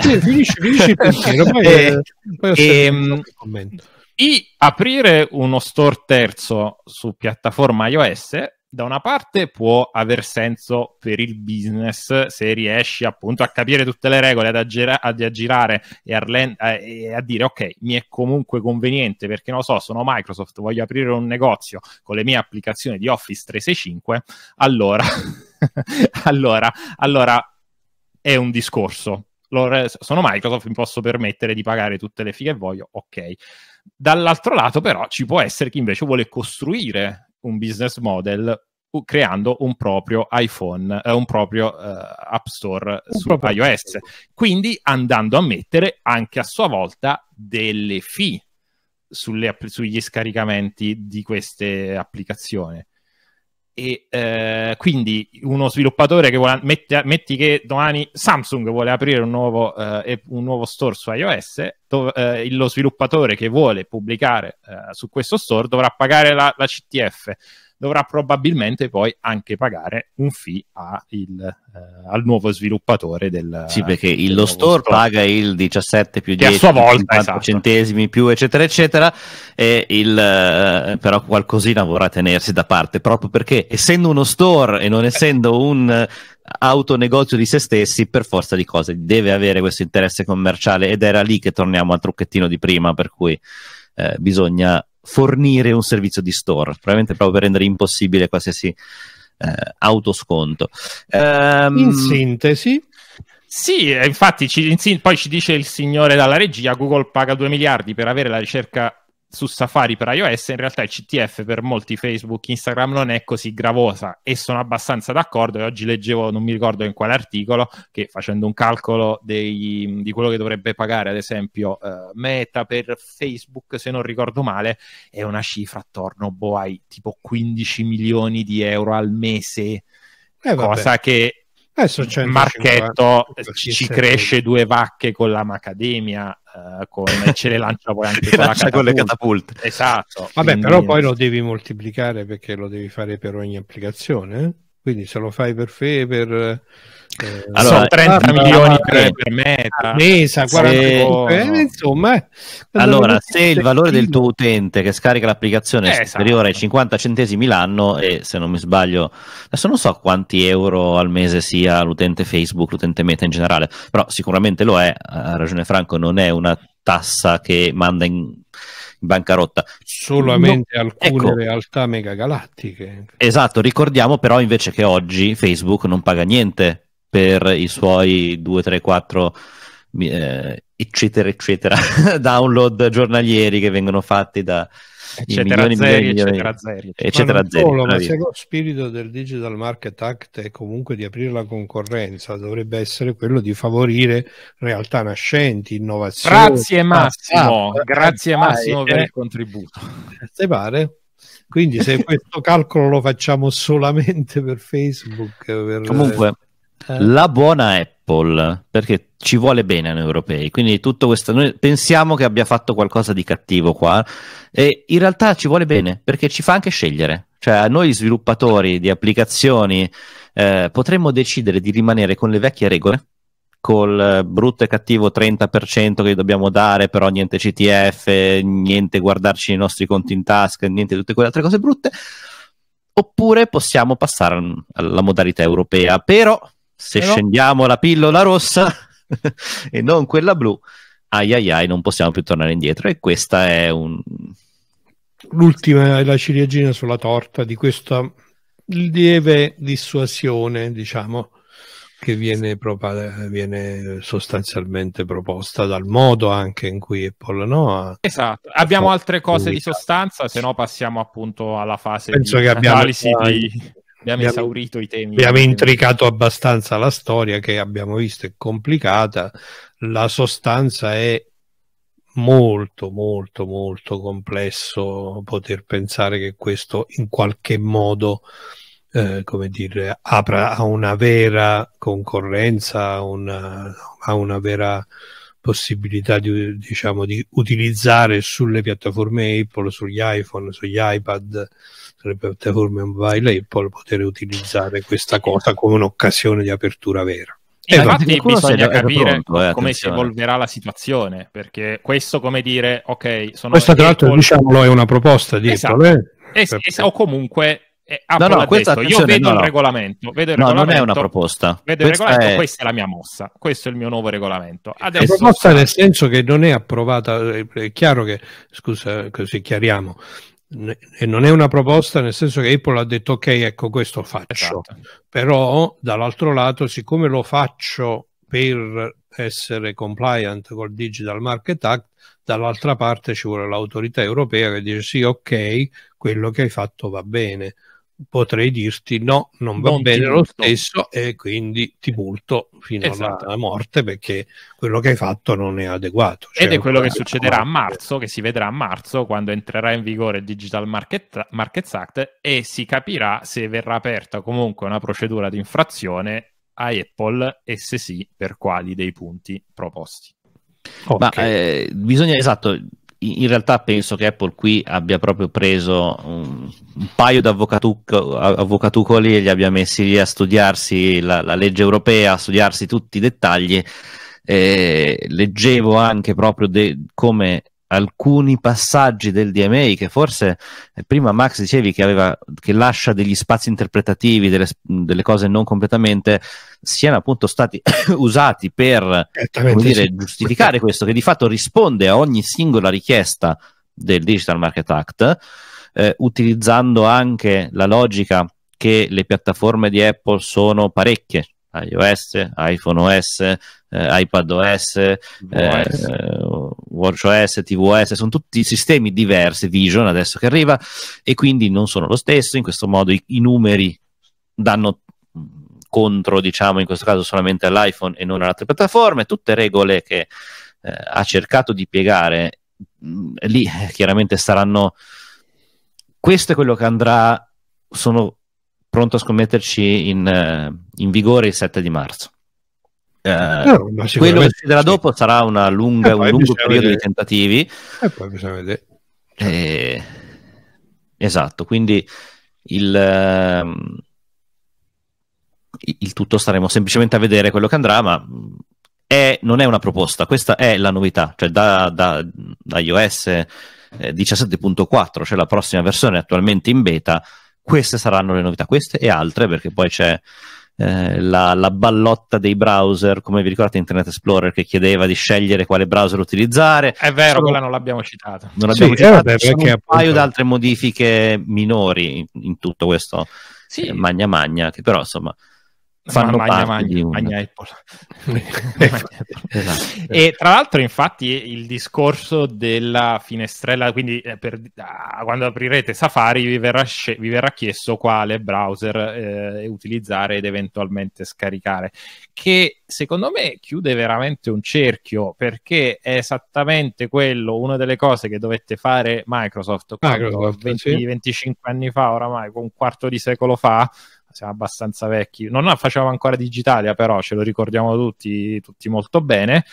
sì, finisci, finisci il pensiero, poi, e, eh, poi ehm, e, e aprire uno store terzo su piattaforma iOS da una parte può aver senso per il business se riesci appunto a capire tutte le regole, ad, aggira- ad aggirare e, arlen- e a, dire ok, mi è comunque conveniente perché non lo so, sono Microsoft, voglio aprire un negozio con le mie applicazioni di Office 365, allora, allora, allora è un discorso. Sono Microsoft, mi posso permettere di pagare tutte le fighe che voglio, ok. Dall'altro lato però ci può essere chi invece vuole costruire un business model creando un proprio iPhone, eh, un proprio eh, App Store un su proprio iOS. Quindi andando a mettere anche a sua volta delle fee sulle, sugli scaricamenti di queste applicazioni. E eh, quindi uno sviluppatore che vuole, metti, metti, che domani Samsung vuole aprire un nuovo, eh, un nuovo store su iOS, dov, eh, lo sviluppatore che vuole pubblicare eh, su questo store dovrà pagare la, la CTF dovrà probabilmente poi anche pagare un fee il, eh, al nuovo sviluppatore del Sì, perché del lo store, store, paga il 17 più 10 a sua volta, esatto. centesimi più eccetera eccetera e il, eh, però qualcosina vorrà tenersi da parte proprio perché essendo uno store e non essendo un eh, autonegozio di se stessi per forza di cose deve avere questo interesse commerciale ed era lì che torniamo al trucchettino di prima per cui eh, bisogna fornire un servizio di store, probabilmente proprio per rendere impossibile qualsiasi eh, autosconto. Um, In sintesi, sì, eh, infatti, ci, poi ci dice il signore dalla regia: Google paga 2 miliardi per avere la ricerca su Safari per iOS, in realtà il CTF per molti Facebook, Instagram non è così gravosa e sono abbastanza d'accordo. E oggi leggevo, non mi ricordo in quale articolo, che facendo un calcolo dei, di quello che dovrebbe pagare, ad esempio, eh, Meta per Facebook, se non ricordo male, è una cifra attorno boh, ai tipo 15 milioni di euro al mese, eh, cosa che... Eh, il Marchetto ci cresce due vacche con la Macademia eh, con, ce le lancia poi anche con, lancia con, le catapulte. Esatto. Vabbè, quindi... però poi lo devi moltiplicare perché lo devi fare per ogni applicazione. Eh? Quindi se lo fai per, fe, per eh, allora, sono 30 milioni per, per meta, mesa, 40 se... eh, insomma. Eh. Allora, se il valore del tuo utente che scarica l'applicazione eh, è esatto. superiore esatto. ai 50 centesimi l'anno e se non mi sbaglio, adesso non so quanti euro al mese sia l'utente Facebook, l'utente Meta in generale, però sicuramente lo è, ha ragione Franco, non è una tassa che manda in bancarotta. Solamente no, alcune ecco, realtà megagalattiche. Esatto, ricordiamo però invece che oggi Facebook non paga niente per i suoi 2, 3, 4 eh, eccetera eccetera download giornalieri che vengono fatti da eccetera milioni, zeri, milioni, eccetera zeri eccetera ma zeri solo, ma se lo spirito del Digital Market Act è comunque di aprire la concorrenza dovrebbe essere quello di favorire realtà nascenti innovazioni grazie ah, Massimo ah, ah grazie ah, Massimo per eh. il contributo Se pare? quindi se questo calcolo lo facciamo solamente per Facebook per... comunque eh? la buona Apple, perché ci vuole bene a noi europei, quindi tutto questo, noi pensiamo che abbia fatto qualcosa di cattivo qua, e in realtà ci vuole bene, perché ci fa anche scegliere, cioè a noi sviluppatori di applicazioni eh, potremmo decidere di rimanere con le vecchie regole, col eh, brutto e cattivo 30% che dobbiamo dare, però niente CTF, niente guardarci i nostri conti in tasca, niente tutte quelle altre cose brutte, oppure possiamo passare alla modalità europea, però se Però... scendiamo la pillola rossa e non quella blu, ai ai ai, non possiamo più tornare indietro. E questa è un... l'ultima, la ciliegina sulla torta di questa lieve dissuasione, diciamo, che viene, prop- viene, sostanzialmente proposta dal modo anche in cui Apple no, ha... esatto abbiamo altre cose di sostanza se no passiamo appunto alla fase penso di che abbiamo analisi di abbiamo, esaurito i temi. Abbiamo intricato abbastanza la storia che abbiamo visto è complicata, la sostanza è molto molto molto complesso poter pensare che questo in qualche modo eh, come dire apra a una vera concorrenza, a una, a una vera possibilità di, diciamo, di utilizzare sulle piattaforme Apple, sugli iPhone, sugli iPad, sulle piattaforme mobile Apple, poter utilizzare questa cosa come un'occasione di apertura vera. E eh, infatti eh, bisogna capire pronto, eh, come si evolverà la situazione, perché questo come dire, ok, sono... Questa tra l'altro diciamolo è una proposta di esatto. Apple. Eh? Es- es- o comunque eh, no, no, questa detto, io vedo no, il regolamento, vedo il no, regolamento, non è una proposta. Vedo questa il regolamento, è... questa è la mia mossa, questo è il mio nuovo regolamento. Adesso... È proposta nel senso che non è approvata, eh, è chiaro che, scusa, eh, così chiariamo, e non è una proposta nel senso che Apple ha detto ok, ecco questo faccio, esatto. però dall'altro lato siccome lo faccio per essere compliant col Digital Market Act, dall'altra parte ci vuole l'autorità europea che dice sì, ok, quello che hai fatto va bene potrei dirti no, non va non bene lo stesso e quindi ti multo fino esatto. alla morte perché quello che hai fatto non è adeguato. Cioè, Ed è quello che succederà a marzo, che si vedrà a marzo quando entrerà in vigore il Digital Market, Markets Act e si capirà se verrà aperta comunque una procedura di infrazione a Apple e se sì per quali dei punti proposti. Okay. Ma eh, bisogna, esatto, in realtà penso che Apple qui abbia proprio preso un, un paio di avvocatucoli e li abbia messi lì a studiarsi la, la legge europea, a studiarsi tutti i dettagli. Eh, leggevo anche proprio de- come alcuni passaggi del DMA che forse eh, prima Max dicevi che, aveva, che lascia degli spazi interpretativi, delle, delle, cose non completamente, siano appunto stati usati per dire, sì. giustificare questo, che di fatto risponde a ogni singola richiesta del Digital Market Act, eh, utilizzando anche la logica che le piattaforme di Apple sono parecchie, iOS, iPhone OS, eh, iPadOS, eh, WatchOS, TVOS, sono tutti sistemi diversi, Vision adesso che arriva, e quindi non sono lo stesso, in questo modo i, i numeri danno contro, diciamo, in questo caso solamente all'iPhone e non ad altre piattaforme, tutte regole che eh, ha cercato di piegare, mh, lì eh, chiaramente saranno... Questo è quello che andrà, sono pronto a scommetterci in, eh, in vigore il 7 di marzo. Eh, eh, no, ma quello che succederà dopo sarà una lunga, eh, un lungo periodo vedere. di tentativi. E poi bisogna vedere. Certo. Eh, esatto, quindi il, ehm, il, tutto staremo semplicemente a vedere quello che andrà, ma mm, è, non è una proposta, questa è la novità, cioè da, da, da iOS 17.4, cioè la prossima versione attualmente in beta, queste saranno le novità, queste e altre, perché poi c'è eh, la, la, ballotta dei browser, come vi ricordate Internet Explorer che chiedeva di scegliere quale browser utilizzare. È vero, sono, quella non l'abbiamo citata. Non l'abbiamo sì, eh, citata, vabbè, un appunto... paio di altre modifiche minori in, in tutto questo sì. eh, magna magna, che però insomma fanno magna, parte magna, di un... magna Apple. esatto. E tra l'altro, infatti, il discorso della finestrella, quindi eh, per, ah, quando aprirete Safari vi verrà, vi verrà chiesto quale browser eh, utilizzare ed eventualmente scaricare, che secondo me chiude veramente un cerchio perché è esattamente quello, una delle cose che dovette fare Microsoft, Microsoft 20-25 anni fa, oramai un quarto di secolo fa, siamo abbastanza vecchi, non facevamo ancora Digitalia però ce lo ricordiamo tutti, tutti molto bene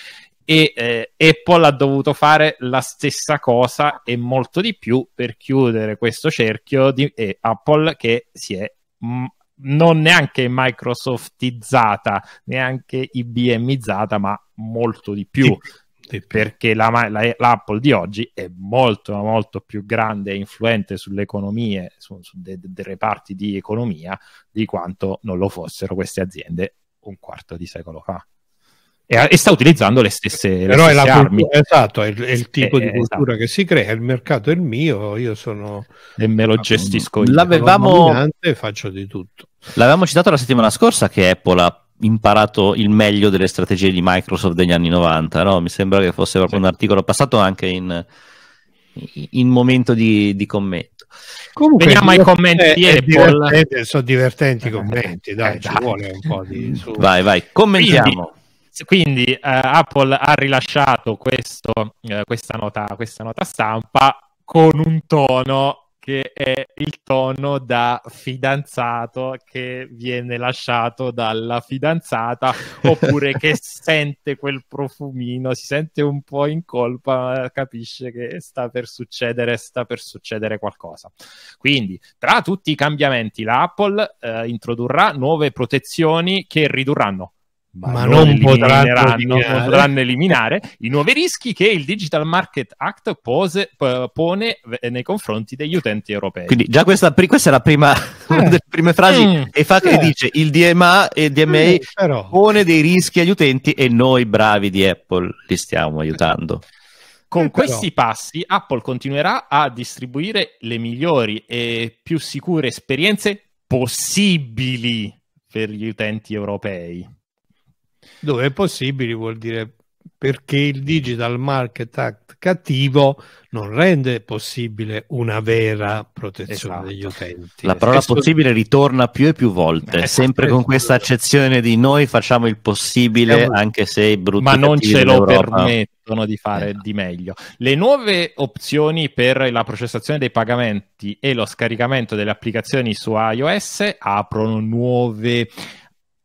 e eh, Apple ha dovuto fare la stessa cosa e molto di più per chiudere questo cerchio di eh, Apple che si è m- mm, non neanche Microsoftizzata, neanche IBMizzata, ma molto di più. Sì. Perché la, la, l'Apple di oggi è molto, molto più grande e influente sulle economie, su, su dei de, de reparti di economia, di quanto non lo fossero queste aziende un quarto di secolo fa. E, e sta utilizzando le stesse, le Però stesse è armi. Cultura, esatto, è il, è il eh, tipo è, di eh, cultura esatto. che si crea, il mercato è il mio, io sono... E me lo gestisco io. L'avevamo... Faccio di tutto. L'avevamo citato la settimana scorsa che Apple ha imparato il meglio delle strategie di Microsoft degli anni 90, no? mi sembra che fosse proprio sì. un articolo passato anche in, in momento di, di, commento. Comunque, Veniamo ai commenti di Apple. Sono divertenti i eh, commenti, dai, eh, ci dai. vuole un po' di... Su... Vai, vai, commentiamo. Quindi, quindi eh, Apple ha rilasciato questo, eh, questa, nota, questa nota stampa con un tono che è il tono da fidanzato che viene lasciato dalla fidanzata oppure che sente quel profumino, si sente un po' in colpa, capisce che sta per succedere, sta per succedere qualcosa. Quindi, tra tutti i cambiamenti, l'Apple eh, introdurrà nuove protezioni che ridurranno ma, ma non, potranno non, potranno eliminare i nuovi rischi che il Digital Market Act pose, pone nei confronti degli utenti europei. Quindi già questa, questa è la prima eh. delle prime frasi mm. e fa che eh. dice il DMA e il DMA mm, però... pone dei rischi agli utenti e noi bravi di Apple li stiamo aiutando. Con eh, questi passi Apple continuerà a distribuire le migliori e più sicure esperienze possibili per gli utenti europei. Dove è possibile vuol dire perché il Digital Market Act cattivo non rende possibile una vera protezione esatto. degli utenti. La parola Spesso... Esatto. possibile ritorna più e più volte, esatto. sempre con questa esatto. accezione di noi facciamo il possibile anche se è brutto. Ma non ce lo permettono di fare eh. di meglio. Le nuove opzioni per la processazione dei pagamenti e lo scaricamento delle applicazioni su iOS aprono nuove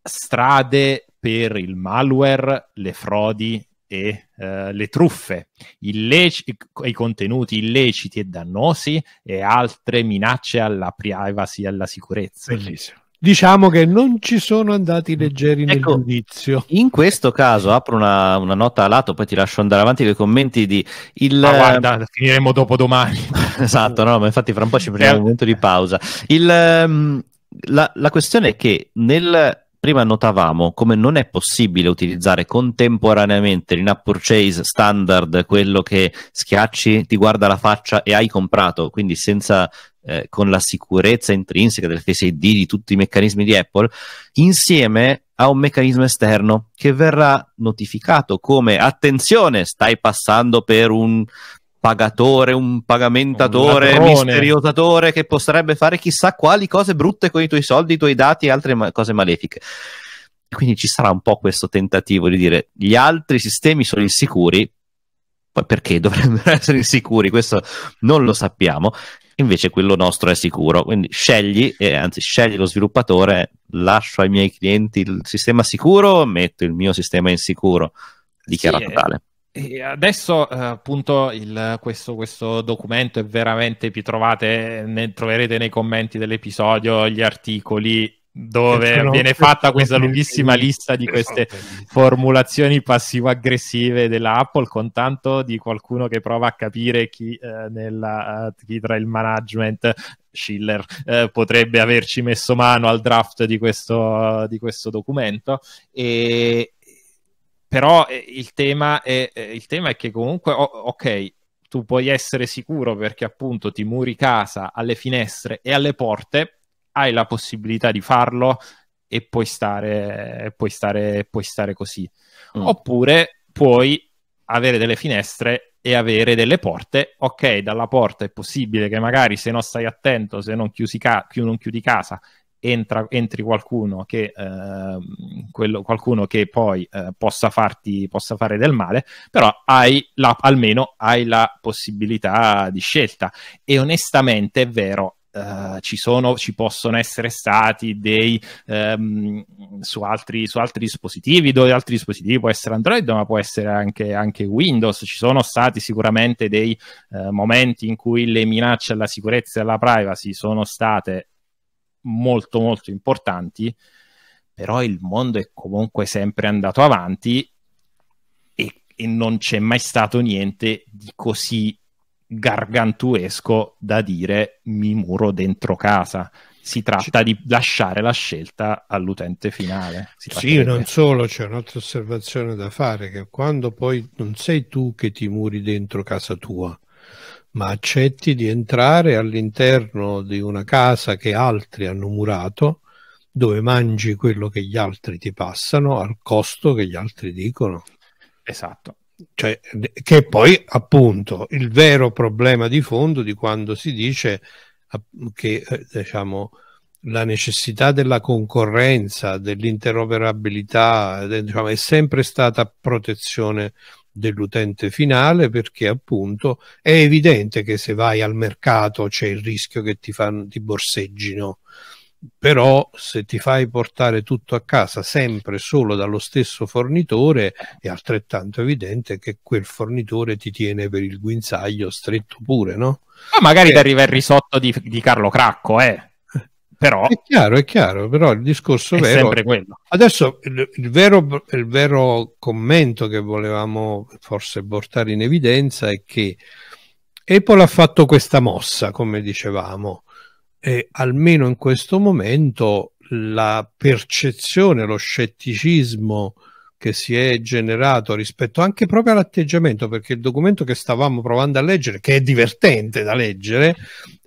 strade per il malware, le frodi e uh, le truffe, illeci- i contenuti illeciti e dannosi e altre minacce alla privacy e alla sicurezza. Bellissimo. Diciamo che non ci sono andati leggeri nel ecco, giudizio. In questo caso apro una, una, nota a lato, poi ti lascio andare avanti con i commenti di il... Ma guarda, finiremo dopo domani. esatto, no, ma infatti fra un po' ci prendiamo eh. un momento di pausa. Il, ehm, la, la questione è che nel prima notavamo come non è possibile utilizzare contemporaneamente in app purchase standard quello che schiacci, ti guarda la faccia e hai comprato, quindi senza eh, con la sicurezza intrinseca del Face ID di tutti i meccanismi di Apple, insieme a un meccanismo esterno che verrà notificato come attenzione, stai passando per un pagatore, un pagamentatore, un misteriosatore che potrebbe fare chissà quali cose brutte con i tuoi soldi, i tuoi dati e altre ma- cose malefiche. Quindi ci sarà un po' questo tentativo di dire gli altri sistemi sono insicuri, poi perché dovrebbero essere insicuri? Questo non lo sappiamo. Invece quello nostro è sicuro, quindi scegli, eh, anzi scegli lo sviluppatore, lascio ai miei clienti il sistema sicuro, metto il mio sistema insicuro dichiarato sì, tale. E adesso eh, appunto il, questo, questo, documento è veramente, vi trovate, ne, troverete nei commenti dell'episodio gli articoli dove però, viene fatta questa lunghissima lista di queste esatto. formulazioni passivo-aggressive dell'Apple con tanto di qualcuno che prova a capire chi, eh, nella, eh, chi tra il management Schiller eh, potrebbe averci messo mano al draft di questo, di questo documento e, però eh, il, tema è, eh, il, tema è, che comunque, oh, ok, tu puoi essere sicuro perché appunto ti muri casa alle finestre e alle porte, hai la possibilità di farlo e puoi stare, puoi stare, puoi stare così. Mm. Oppure puoi avere delle finestre e avere delle porte. Ok, dalla porta è possibile che magari se non stai attento, se non, ca- non chiudi casa, entra, entri qualcuno che, eh, quello, qualcuno che poi eh, possa, farti, possa fare del male, però hai la, almeno hai la possibilità di scelta. E onestamente è vero, Uh, ci, sono, ci possono essere stati dei um, su, altri, su, altri, dispositivi, dove altri dispositivi può essere Android, ma può essere anche, anche Windows. Ci sono stati sicuramente dei uh, momenti in cui le minacce alla sicurezza e alla privacy sono state molto molto importanti, però il mondo è comunque sempre andato avanti e, e non c'è mai stato niente di così gargantuesco da dire mi muro dentro casa si tratta di lasciare la scelta all'utente finale. Sì, non solo, c'è un'altra osservazione da fare, che quando poi non sei tu che ti muri dentro casa tua, ma accetti di entrare all'interno di una casa che altri hanno murato, dove mangi quello che gli altri ti passano al costo che gli altri dicono. Esatto. Cioè, che poi appunto il vero problema di fondo di quando si dice che eh, diciamo la necessità della concorrenza, dell'interoperabilità diciamo, è sempre stata protezione dell'utente finale perché appunto è evidente che se vai al mercato c'è il rischio che ti, fanno, ti borseggino però se ti fai portare tutto a casa sempre solo dallo stesso fornitore è altrettanto evidente che quel fornitore ti tiene per il guinzaglio stretto pure, no? Ma magari eh, ti arriva il risotto di, di Carlo Cracco, eh? Però, è chiaro, è chiaro, però il discorso è vero, sempre quello. Adesso il, il, vero, il vero commento che volevamo forse portare in evidenza è che Apple ha fatto questa mossa, come dicevamo, e almeno in questo momento la percezione, lo scetticismo che si è generato rispetto anche proprio all'atteggiamento, perché il documento che stavamo provando a leggere, che è divertente da leggere,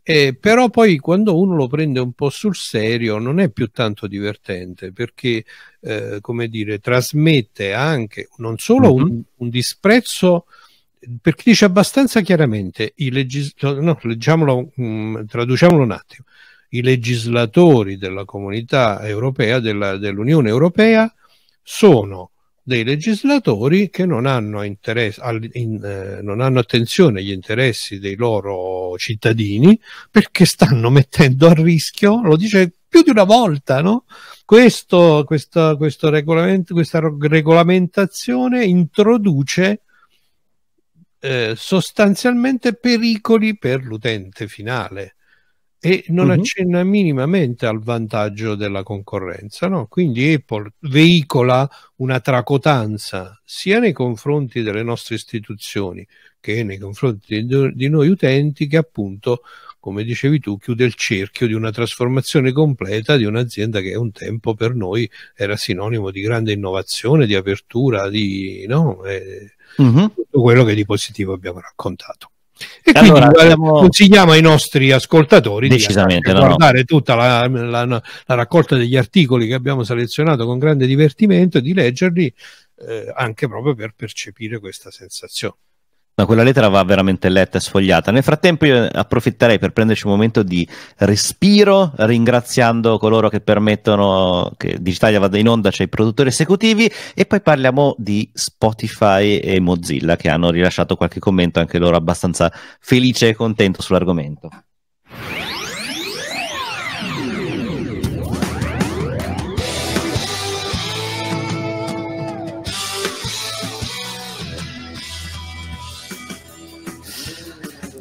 eh, però poi quando uno lo prende un po' sul serio non è più tanto divertente perché, eh, come dire, trasmette anche non solo un, mm-hmm. un disprezzo perché dice abbastanza chiaramente i legislatori, no, leggiamolo, mh, mm, traduciamolo un attimo, i legislatori della comunità europea, della, dell'Unione Europea sono dei legislatori che non hanno, al, in, eh, non hanno attenzione agli interessi dei loro cittadini perché stanno mettendo a rischio, lo dice più di una volta, no? Questo, questo, questo regolamento, questa regolamentazione introduce eh, sostanzialmente pericoli per l'utente finale e non uh-huh. accenna minimamente al vantaggio della concorrenza. No? Quindi Apple veicola una tracotanza sia nei confronti delle nostre istituzioni che nei confronti di noi utenti che appunto, come dicevi tu, chiude il cerchio di una trasformazione completa di un'azienda che un tempo per noi era sinonimo di grande innovazione, di apertura, di no? eh, uh-huh. tutto quello che di positivo abbiamo raccontato. E, quindi allora, siamo... consigliamo ai nostri ascoltatori di no, guardare no. tutta la, la, la, raccolta degli articoli che abbiamo selezionato con grande divertimento e di leggerli eh, anche proprio per percepire questa sensazione. Ma quella lettera va veramente letta e sfogliata. Nel frattempo io approfitterei per prenderci un momento di respiro, ringraziando coloro che permettono che Digitalia vada in onda, cioè i produttori esecutivi, e poi parliamo di Spotify e Mozilla che hanno rilasciato qualche commento anche loro abbastanza felice e contento sull'argomento.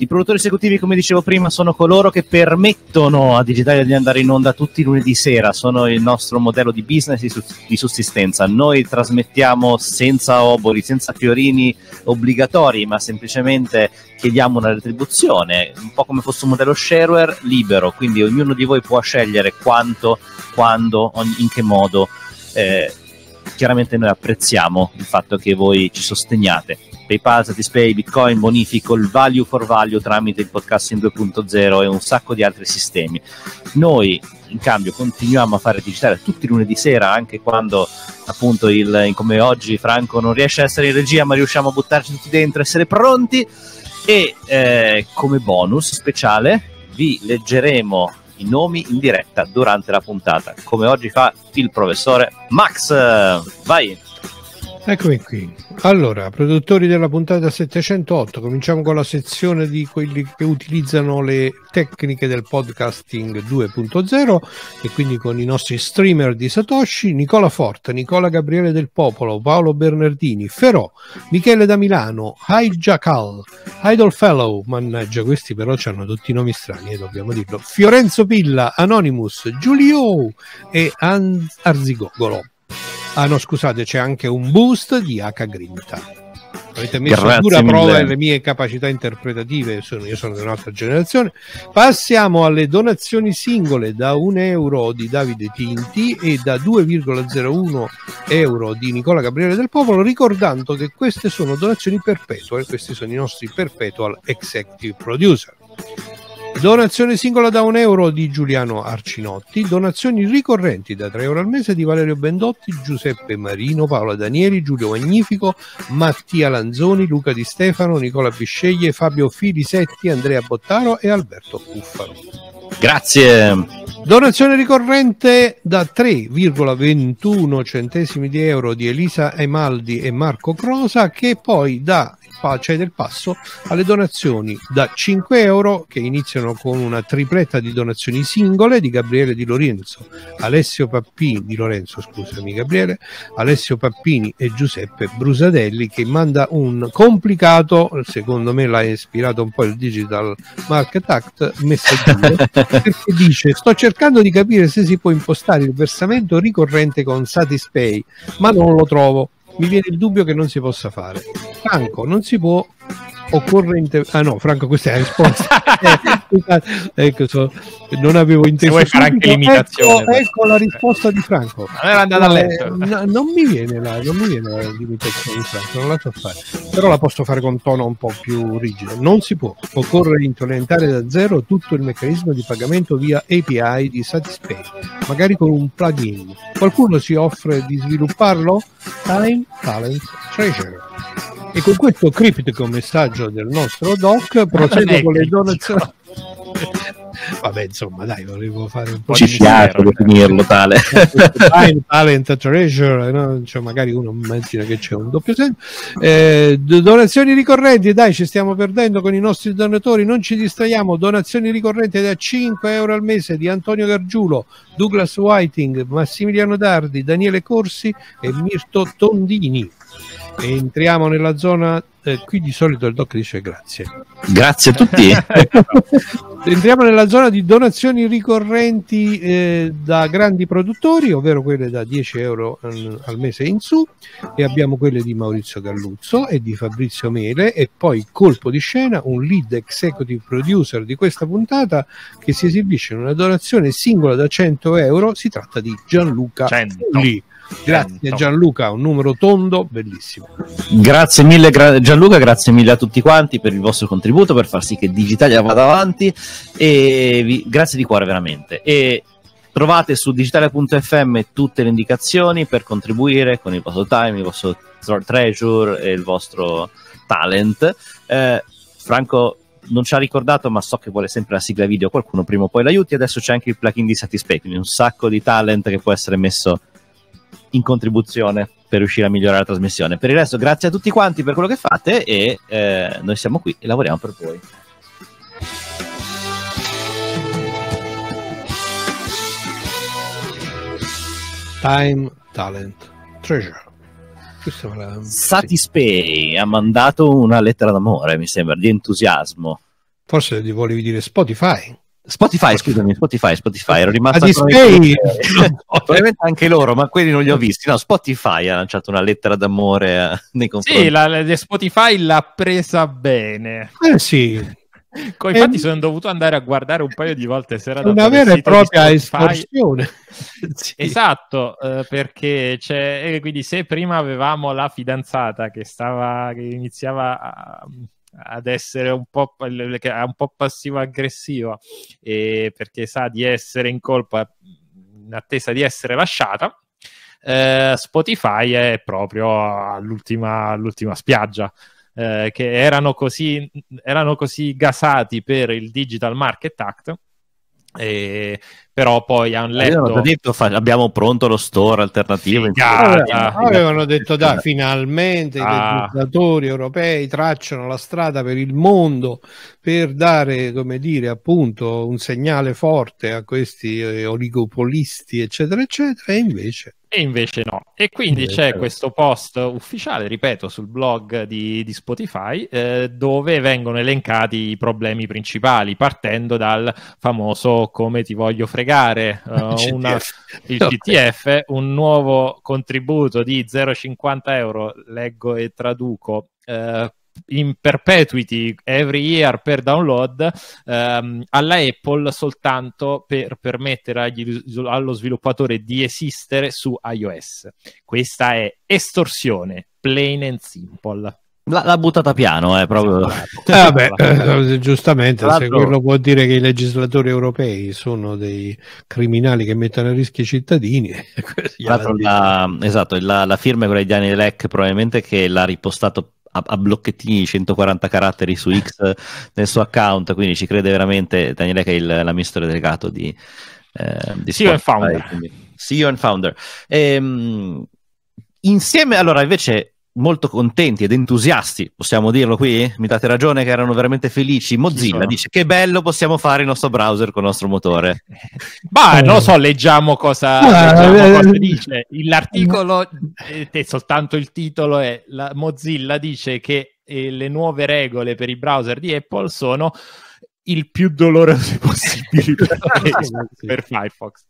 I produttori esecutivi, come dicevo prima, sono coloro che permettono a Digitalia di andare in onda tutti i lunedì sera, sono il nostro modello di business di sussistenza. Noi trasmettiamo senza oboli, senza fiorini obbligatori, ma semplicemente chiediamo una retribuzione, un po' come fosse un modello shareware libero, quindi ognuno di voi può scegliere quanto, quando, in che modo. Eh, chiaramente noi apprezziamo il fatto che voi ci sosteniate PayPal, Satispay, Bitcoin, Bonifico, il value for value tramite il podcasting 2.0 e un sacco di altri sistemi. Noi in cambio continuiamo a fare digitale tutti i lunedì sera, anche quando appunto il, come oggi Franco non riesce a essere in regia, ma riusciamo a buttarci tutti dentro, essere pronti. E eh, come bonus speciale vi leggeremo i nomi in diretta durante la puntata, come oggi fa il professore Max. Vai! Eccomi qui. Allora, produttori della puntata 708, cominciamo con la sezione di quelli che utilizzano le tecniche del podcasting 2.0 e quindi con i nostri streamer di Satoshi, Nicola Forte, Nicola Gabriele del Popolo, Paolo Bernardini, Ferò, Michele da Milano, Hijacal, Idol Fellow, mannaggia questi però hanno tutti i nomi strani e eh, dobbiamo dirlo, Fiorenzo Pilla, Anonymous, Giulio e An- Arzigogolo. Ah no, scusate, c'è anche un boost di H Grinta. Avete messo a dura prova le mie capacità interpretative, sono, io sono di un'altra generazione. Passiamo alle donazioni singole da 1 euro di Davide Tinti e da 2,01 euro di Nicola Gabriele del Popolo, ricordando che queste sono donazioni perpetue, questi sono i nostri perpetual executive producer. Donazione singola da un euro di Giuliano Arcinotti, donazioni ricorrenti da 3 euro al mese di Valerio Bendotti, Giuseppe Marino, Paola Danieri, Giulio Magnifico, Mattia Lanzoni, Luca Di Stefano, Nicola Bisceglie, Fabio Filisetti, Andrea Bottaro e Alberto Cuffaro. Grazie. Donazione ricorrente da 3,21 centesimi di euro di Elisa Emaldi e Marco Crosa che poi da cede cioè il passo alle donazioni da 5 euro che iniziano con una tripletta di donazioni singole di Gabriele Di Lorenzo, Alessio Pappini, di Lorenzo, scusami Gabriele, Alessio Pappini e Giuseppe Brusadelli che manda un complicato, secondo me l'ha ispirato un po' il Digital Market Act, messaggio perché dice sto cercando di capire se si può impostare il versamento ricorrente con Satispay ma non lo trovo mi viene il dubbio che non si possa fare. Franco, non si può occorre inter- ah no Franco questa è la risposta eh, ecco so, non avevo intenzione fare anche l'imitazione ecco, ecco, la risposta di Franco allora andata a letto no, non, mi viene la, non mi viene la limitazione di Franco non la so fare però la posso fare con tono un po' più rigido non si può occorre implementare da zero tutto il meccanismo di pagamento via API di Satispay magari con un plugin qualcuno si offre di svilupparlo Time Talent Treasure e con questo criptico messaggio del nostro doc eh, procedo con le donazioni. Vabbè, insomma, dai, volevo fare un po' Ci di. Ci piace misero, definirlo tale. Time, talent, treasure, no? cioè, magari uno immagina che c'è un doppio senso. Eh, donazioni ricorrenti, dai, ci stiamo perdendo con i nostri donatori, non ci distraiamo. Donazioni ricorrenti da 5 euro al mese di Antonio Gargiulo, Douglas Whiting, Massimiliano Dardi, Daniele Corsi e Mirto Tondini entriamo nella zona eh, qui di solito il doc dice grazie grazie a tutti entriamo nella zona di donazioni ricorrenti eh, da grandi produttori ovvero quelle da 10 euro eh, al mese in su e abbiamo quelle di Maurizio Galluzzo e di Fabrizio Mele e poi colpo di scena un lead executive producer di questa puntata che si esibisce in una donazione singola da 100 euro si tratta di Gianluca 100. Lì Grazie Gianluca, un numero tondo, bellissimo. Grazie mille gra- Gianluca, grazie mille a tutti quanti per il vostro contributo, per far sì che Digitalia vada avanti e vi- grazie di cuore veramente. E trovate su digitalia.fm tutte le indicazioni per contribuire con il vostro time, il vostro treasure e il vostro talent. Eh, Franco non ci ha ricordato, ma so che vuole sempre la sigla video, qualcuno prima o poi l'aiuti. Adesso c'è anche il plugin di Satisfake, quindi un sacco di talent che può essere messo in contribuzione per riuscire a migliorare la trasmissione. Per il resto, grazie a tutti quanti per quello che fate e eh, noi siamo qui e lavoriamo per voi. Time, talent, treasure. La... Satispay ha mandato una lettera d'amore, mi sembra, di entusiasmo. Forse gli volevi dire Spotify. Spotify, ah, scusami, Spotify, Spotify, ero rimasto a Probabilmente anche loro, ma quelli non li ho visti. No, Spotify ha lanciato una lettera d'amore eh, nei confronti. Sì, la, la, Spotify l'ha presa bene. Eh sì. Con, infatti eh, sono dovuto andare a guardare un paio di volte sera da una vera e propria estorsione sì. esatto eh, perché c'è eh, quindi se prima avevamo la fidanzata che stava che iniziava a, ad essere un po', un po passivo-aggressiva eh, perché sa di essere in colpa in attesa di essere lasciata. Eh, Spotify è proprio all'ultima, all'ultima spiaggia. Eh, che erano così, erano così gasati per il Digital Market Act e però poi hanno letto avevano detto fa- abbiamo pronto lo store alternativo Figata, avevano detto dai finalmente ah. i legislatori europei tracciano la strada per il mondo per dare come dire appunto un segnale forte a questi eh, oligopolisti eccetera eccetera e invece e invece no. E quindi invece c'è questo post ufficiale, ripeto, sul blog di, di Spotify, eh, dove vengono elencati i problemi principali, partendo dal famoso come ti voglio fregare scaricare uh, eh, una, il CTF, un nuovo contributo di 0,50 euro, leggo e traduco, uh, in perpetuity every year per download ehm, alla Apple soltanto per permettere agli, allo sviluppatore di esistere su iOS. Questa è estorsione, plain and simple. L- l'ha buttata piano, eh, proprio. Eh, vabbè, eh, giustamente, se quello può dire che i legislatori europei sono dei criminali che mettono a rischio i cittadini. La, esatto, la, la, firma è quella di Daniel Eck, probabilmente che l'ha ripostato a, a blocchettini 140 caratteri su X nel suo account, quindi ci crede veramente Daniel Eck è il, l'amministratore delegato di... Eh, di CEO Spotify, and founder. CEO and founder. E, ehm, insieme, allora, invece molto contenti ed entusiasti, possiamo dirlo qui? Mi date ragione che erano veramente felici. Mozilla dice che bello possiamo fare il nostro browser con il nostro motore. Ma non lo so, eh. leggiamo cosa, leggiamo cosa eh, eh, dice. L'articolo eh, è soltanto il titolo è la, Mozilla dice che le nuove regole per i browser di Apple sono il più doloroso possibile per Firefox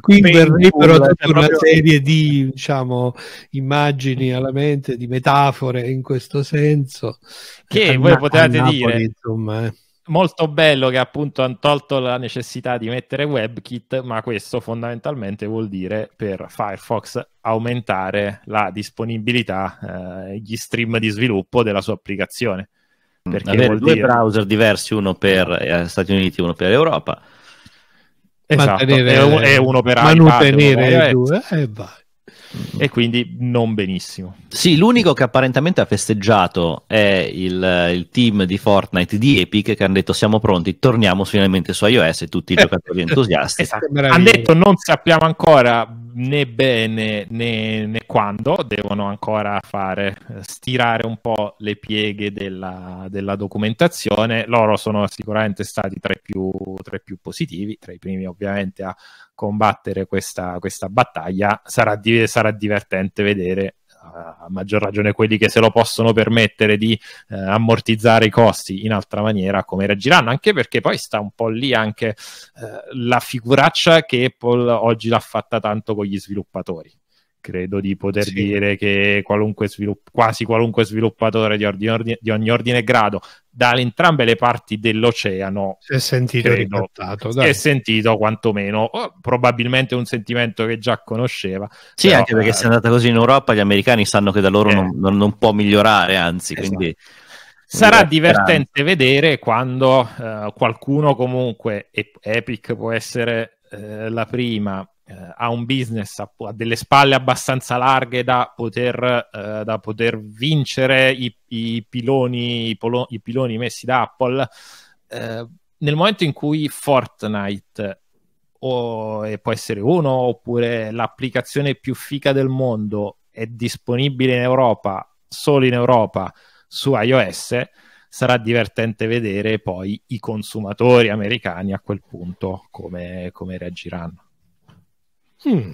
qui verrebbero tutta cioè, una serie di diciamo, immagini alla mente, di metafore in questo senso. Che, voi potete dire. Insomma, eh. Molto bello che appunto hanno tolto la necessità di mettere WebKit, ma questo fondamentalmente vuol dire per Firefox aumentare la disponibilità, eh, gli stream di sviluppo della sua applicazione. Mm, Perché avere due dire... browser diversi, uno per esatto. eh, Stati Uniti e uno per Europa, esatto, è, un, è, uno per manutenere esatto. due eh, e vai. Mm. e quindi non benissimo. Sì, l'unico che apparentemente ha festeggiato è il, eh, il, team di Fortnite di Epic che hanno detto siamo pronti, torniamo finalmente su iOS e tutti i giocatori entusiasti. esatto. Hanno detto non sappiamo ancora né bene né, né, quando, devono ancora fare, stirare un po' le pieghe della, della documentazione. Loro sono sicuramente stati tra i, più, tra i più positivi, tra i primi ovviamente a combattere questa, questa battaglia. Sarà, di- sarà, divertente vedere a maggior ragione quelli che se lo possono permettere di eh, ammortizzare i costi in altra maniera come reagiranno anche perché poi sta un po' lì anche eh, la figuraccia che Apple oggi l'ha fatta tanto con gli sviluppatori credo di poter sì. dire che qualunque svilupp- quasi qualunque sviluppatore di, ordine, di ogni ordine e grado da entrambe le parti dell'oceano si è sentito credo, si è sentito quantomeno probabilmente un sentimento che già conosceva sì però, anche perché eh, se è andata così in Europa gli americani sanno che da loro eh, non, non, può migliorare anzi esatto. quindi Sarà divertente vedere quando eh, qualcuno comunque, Epic può essere eh, la prima, eh, ha un business, ha, ha, delle spalle abbastanza larghe da poter, eh, da poter vincere i, i, piloni, i, polo, i, piloni, messi da Apple, eh, nel momento in cui Fortnite o, e può essere uno oppure l'applicazione più fica del mondo è disponibile in Europa, solo in Europa, su iOS, sarà divertente vedere poi i consumatori americani a quel punto come, come reagiranno. Mm.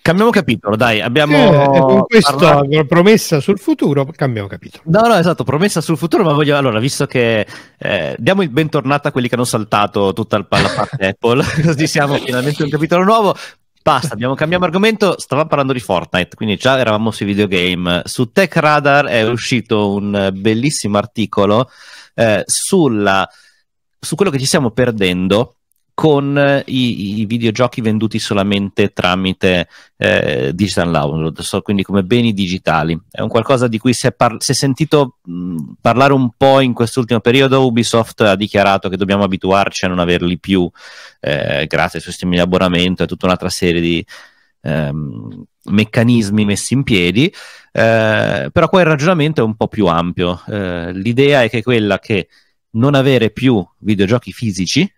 Cambiamo capitolo, dai, abbiamo... Eh, con questa parlato... promessa sul futuro, cambiamo capitolo. No, no, esatto, promessa sul futuro, ma voglio... Allora, visto che eh, diamo il bentornato a quelli che hanno saltato tutta la parte Apple, così siamo finalmente un capitolo nuovo, Basta, abbiamo cambiato argomento. Stavamo parlando di Fortnite, quindi già eravamo sui videogame. Su Tech Radar è uscito un bellissimo articolo eh, sulla, su quello che ci stiamo perdendo con eh, i, i videogiochi venduti solamente tramite eh, digital download, so, quindi come beni digitali. È un qualcosa di cui si è, par- si è sentito mh, parlare un po' in quest'ultimo periodo. Ubisoft ha dichiarato che dobbiamo abituarci a non averli più eh, grazie ai sistemi di abbonamento e tutta un'altra serie di ehm, meccanismi messi in piedi, eh, però qua il ragionamento è un po' più ampio. Eh, l'idea è che quella che non avere più videogiochi fisici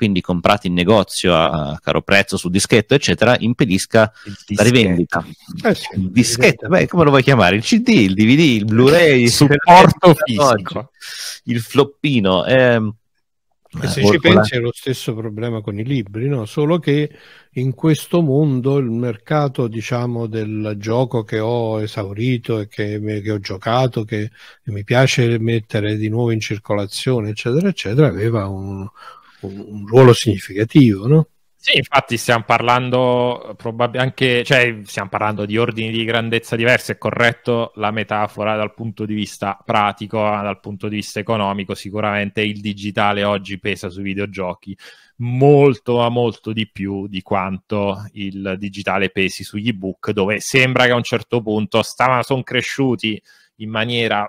quindi comprati in negozio a caro prezzo su dischetto, eccetera, impedisca la rivendita. Eh, il dischetto, beh, come lo vuoi chiamare? Il CD, il DVD, il Blu-ray, il supporto fisico, il floppino. Ehm, e se eh, ci pensi è lo stesso problema con i libri, no? solo che in questo mondo il mercato diciamo, del gioco che ho esaurito e che, che ho giocato, che, mi piace mettere di nuovo in circolazione, eccetera, eccetera, aveva un, un, un ruolo significativo, no? Sì, infatti stiamo parlando probabilmente cioè stiamo parlando di ordini di grandezza diversi, è corretto la metafora dal punto di vista pratico, dal punto di vista economico, sicuramente il digitale oggi pesa sui videogiochi molto ma molto di più di quanto il digitale pesi sugli ebook, dove sembra che a un certo punto stavano, sono cresciuti in maniera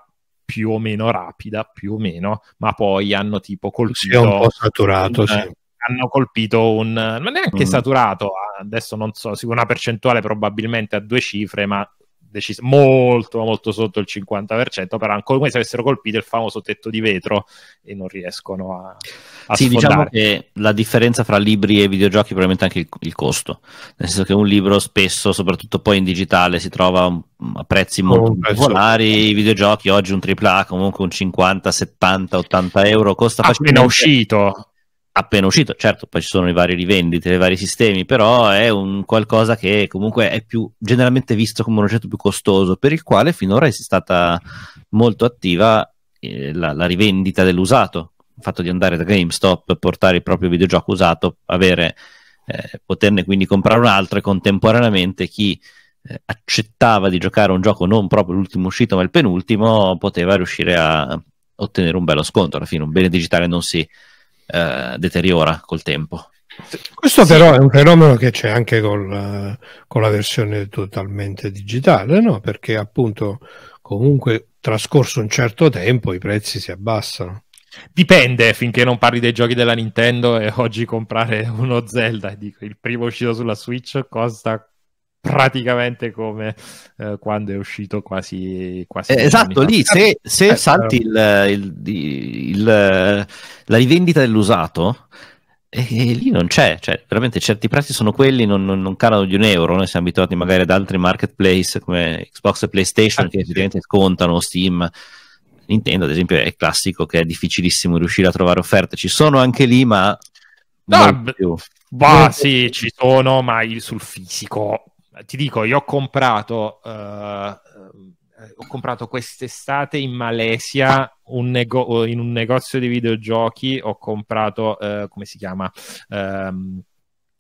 più o meno rapida, più o meno, ma poi hanno tipo colpito... Sì, un po' saturato, un, sì. Hanno colpito un... non neanche mm. saturato, adesso non so, una percentuale probabilmente a due cifre, ma decis- molto, molto sotto il 50%, però ancora come se avessero colpito il famoso tetto di vetro e non riescono a, a Sì, diciamo sfondare. diciamo che la differenza fra libri e videogiochi è probabilmente anche il, il, costo, nel senso che un libro spesso, soprattutto poi in digitale, si trova a prezzi molto popolari, i videogiochi oggi un AAA comunque un 50, 70, 80 euro costa facilmente... Appena uscito, appena uscito, certo poi ci sono le varie rivendite, i vari sistemi, però è un qualcosa che comunque è più generalmente visto come un oggetto più costoso, per il quale finora è stata molto attiva eh, la, la, rivendita dell'usato, il fatto di andare da GameStop, portare il proprio videogioco usato, avere, eh, poterne quindi comprare un altro e contemporaneamente chi eh, accettava di giocare un gioco non proprio l'ultimo uscito ma il penultimo poteva riuscire a ottenere un bello sconto alla fine un bene digitale non si, eh, deteriora col tempo. Questo sì. però è un fenomeno che c'è anche col, eh, con la versione totalmente digitale, no? perché appunto comunque trascorso un certo tempo i prezzi si abbassano. Dipende, finché non parli dei giochi della Nintendo e oggi comprare uno Zelda, dico, il primo uscito sulla Switch costa praticamente come eh, quando è uscito quasi... quasi eh, esatto, lì se, se eh, salti però... il, il, il, la rivendita dell'usato... E, e lì non c'è, cioè veramente certi prezzi sono quelli, non, non, non calano di un euro, noi siamo abituati magari ad altri marketplace come Xbox e PlayStation ah, che effettivamente sì. scontano, Steam, Nintendo ad esempio è classico che è difficilissimo riuscire a trovare offerte, ci sono anche lì ma... No, bah, sì, ci sono, ma sul fisico ti dico, io ho comprato, uh, ho comprato quest'estate in Malesia un nego- in un negozio di videogiochi, ho comprato, uh, come si chiama? Um,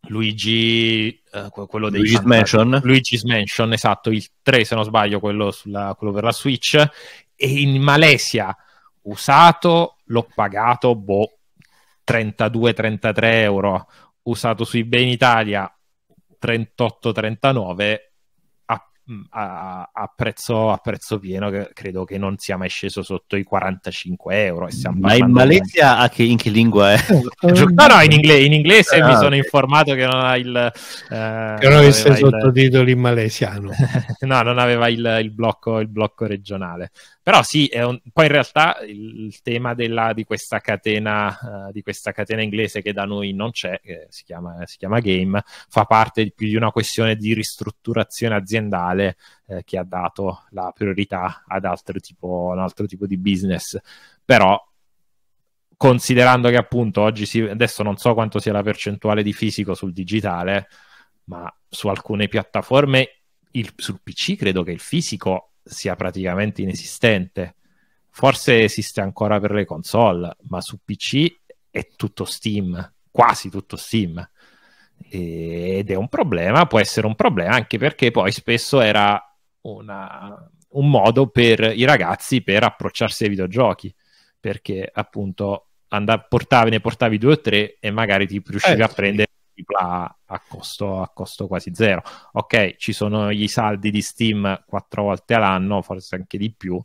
Luigi, uh, quello dei Luigi's Mansion. Luigi's Mansion, esatto, il 3 se non sbaglio, quello, sulla, quello per la Switch. E in Malesia, usato, l'ho pagato, boh, 32-33 euro. Usato su eBay in Italia, 38-39 a, mm, a, a, prezzo, a, prezzo, pieno che credo che non sia mai sceso sotto i 45 euro. e Ma in Malesia che, in che lingua è? Eh, no, no, in, ingle- in inglese ah, mi sono informato che non ha il... Eh, non avesse il... sottotitoli in malesiano. no, non aveva il, il, blocco, il blocco regionale. Però sì, un, poi in realtà il, il tema della, di, questa catena, uh, di, questa catena, inglese che da noi non c'è, che si chiama, si chiama Game, fa parte di più di una questione di ristrutturazione aziendale eh, che ha dato la priorità ad altro tipo, un altro tipo di business. Però considerando che appunto oggi si, adesso non so quanto sia la percentuale di fisico sul digitale, ma su alcune piattaforme il, sul PC credo che il fisico sia praticamente inesistente. Forse esiste ancora per le console, ma su PC è tutto Steam, quasi tutto Steam. Ed è un problema, può essere un problema anche perché poi spesso era una, un modo per i ragazzi per approcciarsi ai videogiochi, perché appunto andav- portavi, ne portavi due o tre e magari ti riuscivi eh, a certo. prendere AAA a costo, a costo quasi zero. Ok, ci sono gli saldi di Steam quattro volte all'anno, forse anche di più,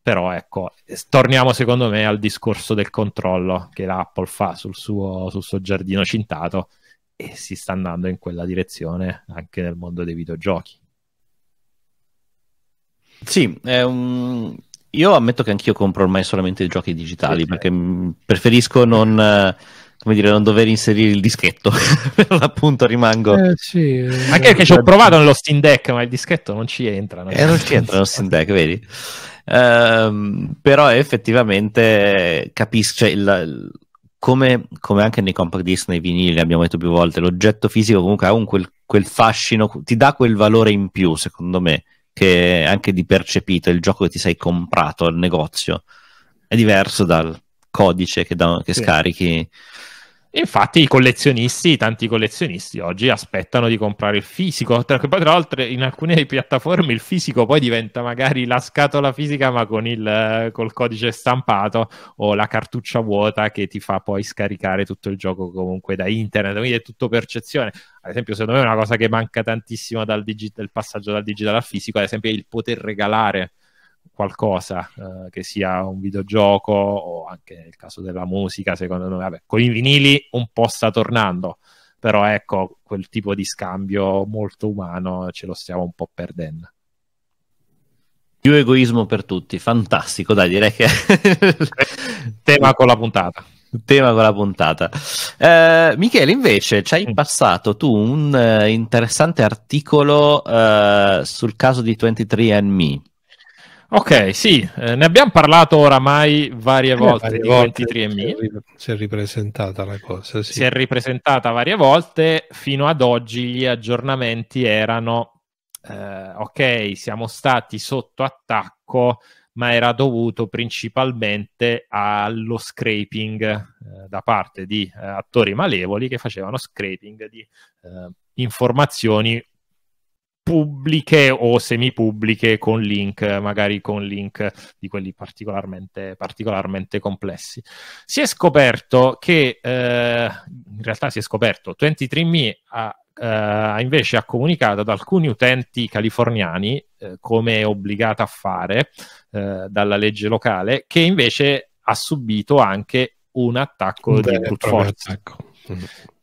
però ecco, torniamo secondo me al discorso del controllo che l'Apple fa sul suo, sul suo giardino cintato e si sta andando in quella direzione anche nel mondo dei videogiochi. Sì, un... io ammetto che anch'io compro ormai solamente giochi digitali sì, perché sì. preferisco non come dire, non dover inserire il dischetto. per l'appunto rimango. Eh, sì, eh. Anche perché ci ho provato nello Steam Deck, ma il dischetto non ci entra. No? Eh, non ci entra nello Steam Deck, vedi? Um, però effettivamente eh, capisco, cioè, il, come, come, anche nei compact disc, nei vinili, abbiamo detto più volte, l'oggetto fisico comunque ha un quel, quel fascino, ti dà quel valore in più, secondo me, che anche di percepito, il gioco che ti sei comprato al negozio è diverso dal codice che, da, che sì. scarichi. Infatti i collezionisti, tanti collezionisti oggi aspettano di comprare il fisico, tra, poi tra l'altro in alcune piattaforme il fisico poi diventa magari la scatola fisica ma con il, col codice stampato o la cartuccia vuota che ti fa poi scaricare tutto il gioco comunque da internet, quindi è tutto percezione. Ad esempio secondo me è una cosa che manca tantissimo dal, digi- passaggio dal digitale al fisico, ad esempio il poter regalare qualcosa, eh, che sia un videogioco o anche nel caso della musica, secondo me, vabbè, con i vinili un po' sta tornando, però ecco, quel tipo di scambio molto umano ce lo stiamo un po' perdendo. Più egoismo per tutti, fantastico, dai, direi che... Tema con la puntata tema con la puntata. Eh, Michele, invece, c'hai in mm. passato tu un eh, interessante articolo eh, sul caso di 23andMe. Ok, sì, eh, ne abbiamo parlato oramai varie eh, volte varie di volte 23andMe. Si è ripresentata la cosa, sì. Si è ripresentata varie volte, fino ad oggi gli aggiornamenti erano eh, ok, siamo stati sotto attacco, ma era dovuto principalmente allo scraping eh, da parte di eh, attori malevoli che facevano scraping di eh, informazioni pubbliche o semipubbliche con link, magari con link di quelli particolarmente, particolarmente complessi. Si è scoperto che, eh, in realtà si è scoperto, 23andMe ha, eh, invece ha comunicato ad alcuni utenti californiani, eh, come è obbligata a fare eh, dalla legge locale, che invece ha subito anche un attacco un di brute force. Attacco.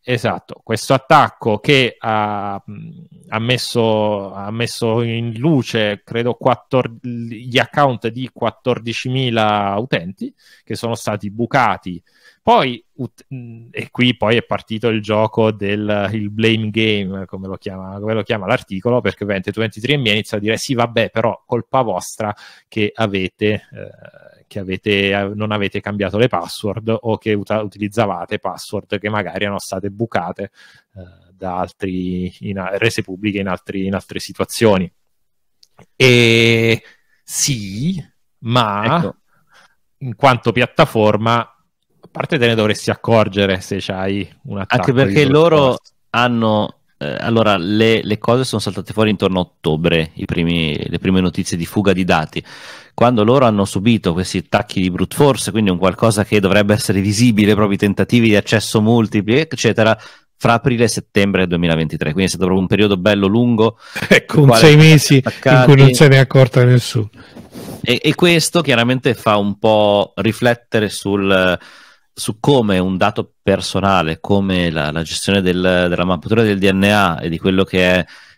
Esatto, questo attacco che ha, ha, messo, ha messo, in luce, credo, 14, gli account di 14.000 utenti che sono stati bucati poi, ut- e qui poi è partito il gioco del il blame game, come lo, chiama, come lo chiama l'articolo, perché ovviamente 23andMe inizia a dire sì, vabbè, però colpa vostra che avete, eh, che avete, non avete cambiato le password o che ut- utilizzavate password che magari erano state bucate eh, da altri, in, rese pubbliche in, altri, in altre situazioni. E sì, ma ecco. in quanto piattaforma a parte te ne dovresti accorgere se c'hai un attacco. Anche perché loro hanno eh, allora le, le, cose sono saltate fuori intorno a ottobre, primi, le prime notizie di fuga di dati, quando loro hanno subito questi attacchi di brute force, quindi un qualcosa che dovrebbe essere visibile, proprio i tentativi di accesso multipli, eccetera, fra aprile e settembre 2023, quindi è stato proprio un periodo bello lungo. Ecco, con sei mesi attaccati. in cui non se ne è accorta nessuno. E, e questo chiaramente fa un po' riflettere sul su come un dato personale, come la, la gestione del, della mappatura del DNA e di quello che è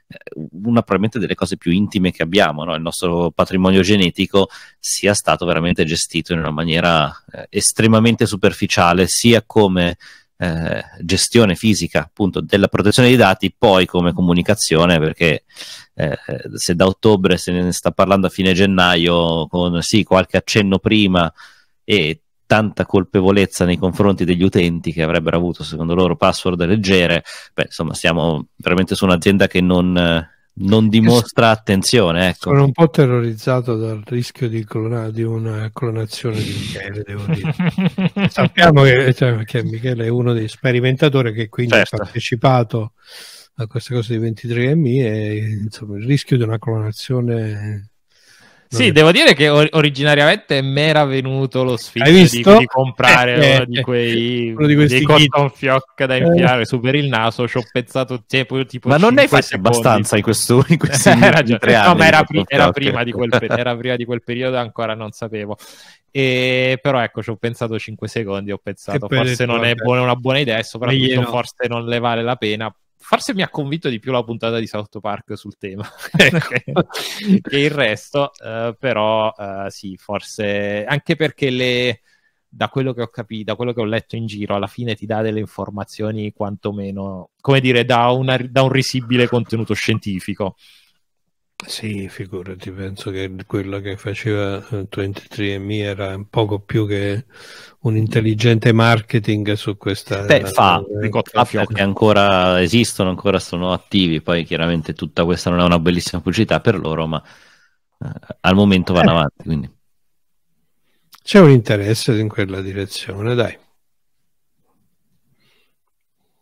eh, una probabilmente delle cose più intime che abbiamo, no? il nostro patrimonio genetico sia stato veramente gestito in una maniera eh, estremamente superficiale, sia come eh, gestione fisica appunto della protezione dei dati, poi come comunicazione, perché eh, se da ottobre se ne sta parlando a fine gennaio con sì, qualche accenno prima e tanta colpevolezza nei confronti degli utenti che avrebbero avuto, secondo loro, password leggere, beh, insomma, siamo veramente su un'azienda che non, non dimostra attenzione. Ecco. Sono un po' terrorizzato dal rischio di, clona- di una clonazione di Michele, devo dire. Sappiamo che, cioè, che, Michele è uno dei sperimentatori che quindi certo. ha partecipato a questa cosa di 23 mi e insomma, il rischio di una clonazione sì, devo dire che or- originariamente mi era venuto lo sfizio di, di, comprare eh, uno eh, di quei uno di questi cotton fioc da infilare eh. su per il naso. Ci ho pensato tipo, tipo Ma non ne hai fatti abbastanza in, questo, in questi anni. No, ma era, pri- era, prima per- era, prima di quel periodo, ancora non sapevo. E, però ecco, ci ho pensato 5 secondi, ho pensato forse non è buona, una buona idea soprattutto forse non le vale la pena, forse mi ha convinto di più la puntata di South Park sul tema che, il resto, uh, però uh, sì, forse anche perché le, da quello che ho capito, da quello che ho letto in giro, alla fine ti dà delle informazioni quantomeno, come dire, da, una, da un risibile contenuto scientifico. Sì, figurati, penso che quello che faceva 23andMe eh, era poco più che un intelligente marketing su questa... Beh, fa, eh, che ancora esistono, ancora sono attivi, poi chiaramente tutta questa non è una bellissima pubblicità per loro, ma eh, al momento vanno eh. avanti. Quindi. C'è un interesse in quella direzione, dai.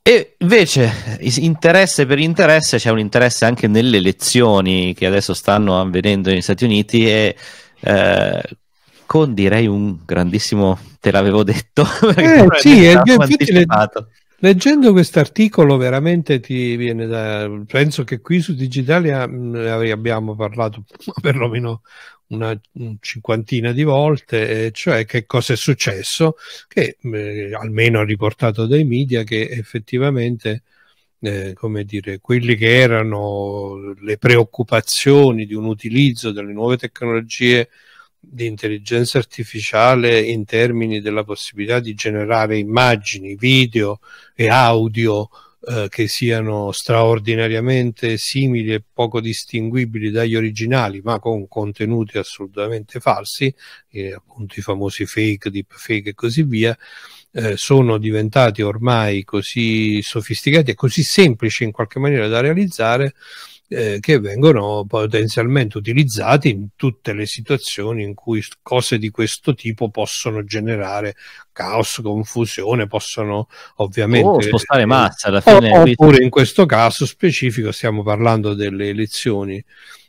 E invece, interesse per interesse, c'è un interesse anche nelle elezioni che adesso stanno avvenendo negli Stati Uniti e eh, con direi un grandissimo, te l'avevo detto, eh, sì, è anticipato. Leggendo quest'articolo veramente ti viene da... penso che qui su Digitalia ah, ne eh, abbiamo parlato perlomeno una cinquantina di volte, cioè che cosa è successo, che eh, almeno ha riportato dai media che effettivamente eh, come dire, quelli che erano le preoccupazioni di un utilizzo delle nuove tecnologie di intelligenza artificiale in termini della possibilità di generare immagini, video e audio eh, che siano straordinariamente simili e poco distinguibili dagli originali, ma con contenuti assolutamente falsi, eh, appunto i famosi fake, deepfake e così via, eh, sono diventati ormai così sofisticati e così semplici in qualche maniera da realizzare eh, che vengono potenzialmente utilizzati in tutte le situazioni in cui cose di questo tipo possono generare caos, confusione, possono ovviamente oh, spostare eh, massa alla fine. oppure in questo caso specifico stiamo parlando delle elezioni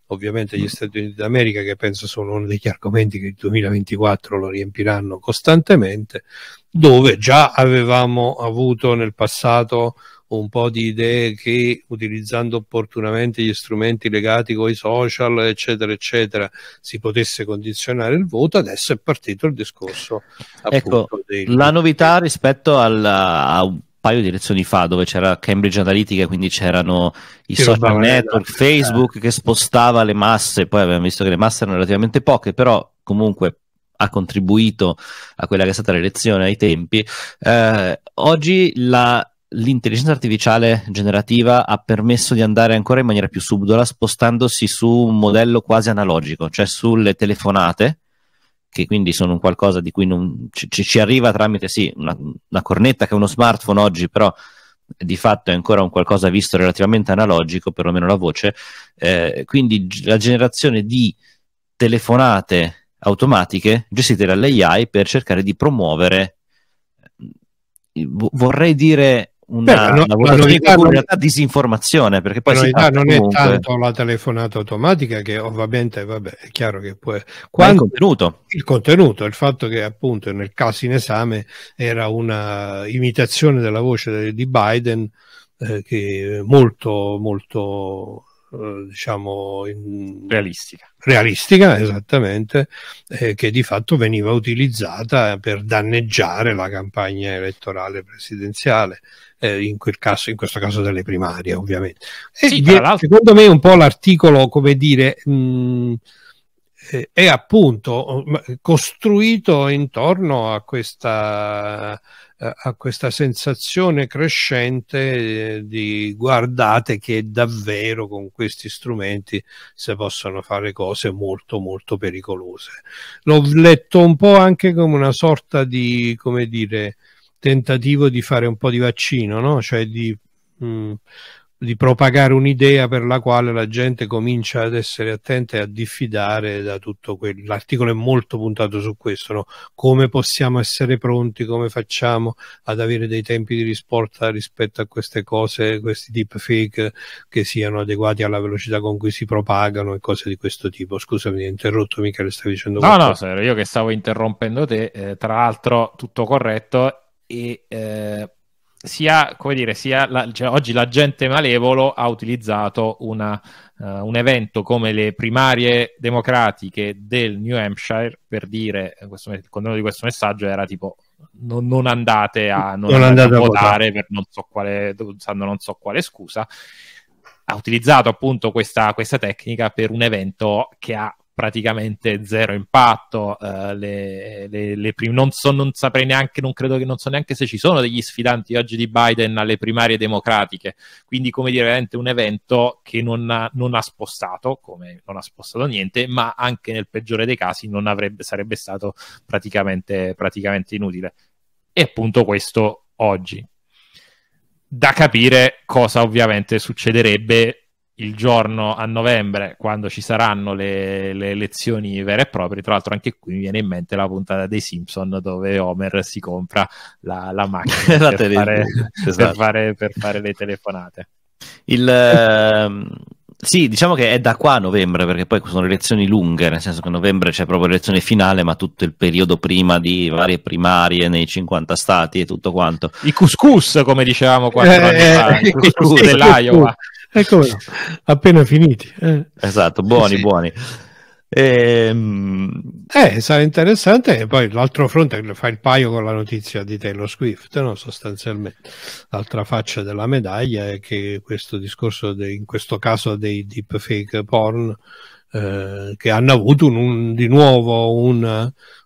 ovviamente gli mm. Stati Uniti d'America che penso sono uno degli argomenti che il 2024 lo riempiranno costantemente dove già avevamo avuto nel passato un po' di idee che utilizzando opportunamente gli strumenti legati con i social, eccetera, eccetera, si potesse condizionare il voto, adesso è partito il discorso. Ecco, appunto, ecco, dei... la novità rispetto alla, a un paio di lezioni fa dove c'era Cambridge Analytica, quindi c'erano i che social network, eh. Facebook che spostava le masse, poi abbiamo visto che le masse erano relativamente poche, però comunque ha contribuito a quella che è stata l'elezione ai tempi. Eh, oggi la l'intelligenza artificiale generativa ha permesso di andare ancora in maniera più subdola spostandosi su un modello quasi analogico, cioè sulle telefonate, che quindi sono un qualcosa di cui non, ci, ci, arriva tramite sì, una, una cornetta che è uno smartphone oggi, però di fatto è ancora un qualcosa visto relativamente analogico, perlomeno la voce, eh, quindi la generazione di telefonate automatiche gestite dall'AI per cercare di promuovere vorrei dire una, Beh, no, una novità in realtà disinformazione perché poi la novità non comunque. è tanto la telefonata automatica che ovviamente vabbè, è chiaro che poi quando, il contenuto il contenuto il fatto che appunto nel caso in esame era una imitazione della voce di Biden eh, che molto molto eh, diciamo in, realistica realistica esattamente eh, che di fatto veniva utilizzata per danneggiare la campagna elettorale presidenziale eh, in, quel caso, in questo caso delle primarie ovviamente. E sì, è, secondo me un po' l'articolo, come dire, mh, mm, eh, è appunto mm, costruito intorno a questa, a questa sensazione crescente eh, di guardate che davvero con questi strumenti si possono fare cose molto molto pericolose. L'ho letto un po' anche come una sorta di, come dire, tentativo di fare un po' di vaccino, no? cioè di, mh, mm, di propagare un'idea per la quale la gente comincia ad essere attenta e a diffidare da tutto quello. L'articolo è molto puntato su questo, no? come possiamo essere pronti, come facciamo ad avere dei tempi di risposta rispetto a queste cose, questi deepfake che siano adeguati alla velocità con cui si propagano e cose di questo tipo. Scusami, ho interrotto Michele, stavi dicendo no, qualcosa? No, no, io che stavo interrompendo te, eh, tra l'altro tutto corretto e eh, sia, come dire, sia la, cioè, oggi l'agente malevolo ha utilizzato una, uh, un evento come le primarie democratiche del New Hampshire per dire, eh, questo, il contenuto di questo messaggio era tipo non, non andate a, non non andate a votare per non so quale, usando non so quale scusa, ha utilizzato appunto questa, questa tecnica per un evento che ha praticamente zero impatto. Uh, le, le, le prim- non, so, non saprei neanche, non credo che non so neanche se ci sono degli sfidanti oggi di Biden alle primarie democratiche. Quindi, come dire, veramente un evento che non ha, non ha spostato, come non ha spostato niente, ma anche nel peggiore dei casi non avrebbe, sarebbe stato praticamente, praticamente inutile. E appunto questo oggi. Da capire cosa ovviamente succederebbe il giorno a novembre, quando ci saranno le, le, elezioni vere e proprie, tra l'altro anche qui mi viene in mente la puntata dei Simpson dove Homer si compra la, la macchina la per, fare, esatto. per, fare, per, fare, le telefonate. Il, ehm, sì, diciamo che è da qua a novembre, perché poi sono elezioni lunghe, nel senso che a novembre c'è proprio l'elezione finale, ma tutto il periodo prima di varie primarie nei 50 stati e tutto quanto. I couscous, come dicevamo quattro eh, anni fa, il couscous, couscous dell'Iowa. Couscous. Ecco, appena finiti. Eh. Esatto, buoni, sì. buoni. Ehm... Eh, sarà interessante. E poi l'altro fronte fa il paio con la notizia di Taylor Swift, no? sostanzialmente. L'altra faccia della medaglia è che questo discorso, de, in questo caso dei deepfake porn, eh, che hanno avuto un, un, di nuovo un,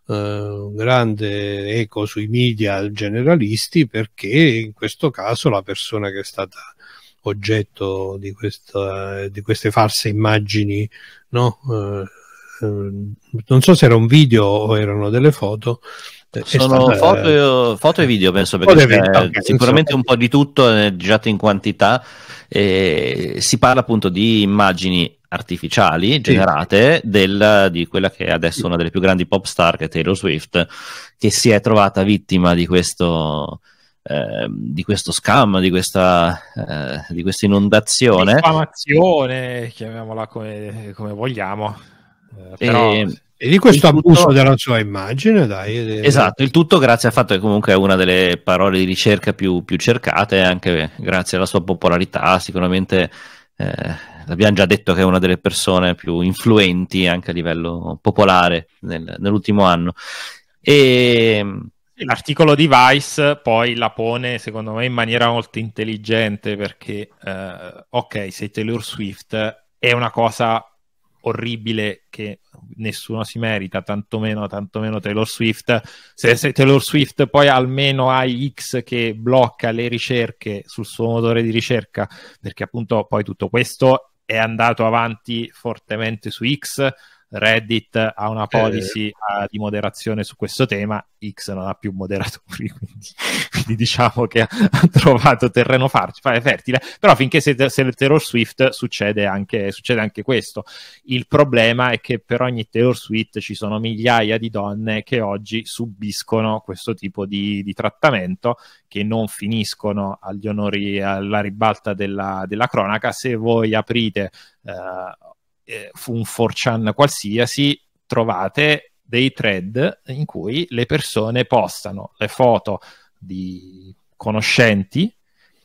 uh, un grande eco sui media generalisti, perché in questo caso la persona che è stata oggetto di, questa, di queste false immagini, no? Eh, eh, non so se era un video o erano delle foto. Eh, Sono stata... foto, foto, e video, penso, perché video, okay, sicuramente insomma. un po' di tutto è eh, girato in quantità. Eh, si parla appunto di immagini artificiali sì. generate del, di quella che è adesso una delle più grandi pop star che è Taylor Swift che si è trovata vittima di questo Ehm, di questo scam, di questa, eh, di questa inondazione. Diffamazione, chiamiamola come, come vogliamo. Eh, però... e... E di questo il abuso della sua immagine, dai. Eh. Esatto, il tutto grazie al fatto che comunque è una delle parole di ricerca più, più cercate, anche grazie alla sua popolarità, sicuramente eh, abbiamo già detto che è una delle persone più influenti anche a livello popolare nel, nell'ultimo anno. E l'articolo di Vice poi la pone, secondo me, in maniera molto intelligente perché, eh, ok, se Taylor Swift è una cosa orribile che nessuno si merita, tantomeno, tantomeno Taylor Swift. Se, se, Taylor Swift poi almeno ha X che blocca le ricerche sul suo motore di ricerca, perché appunto poi tutto questo è andato avanti fortemente su X, Reddit ha una eh. policy eh. di moderazione su questo tema, X non ha più moderatori, quindi, quindi diciamo che ha, trovato terreno fertile, però finché se, se Taylor Swift succede anche, succede anche questo. Il problema è che per ogni Taylor Swift ci sono migliaia di donne che oggi subiscono questo tipo di, di trattamento, che non finiscono agli onori, alla ribalta della, della cronaca. Se voi aprite... Uh, eh, fu un 4chan qualsiasi, trovate dei thread in cui le persone postano le foto di conoscenti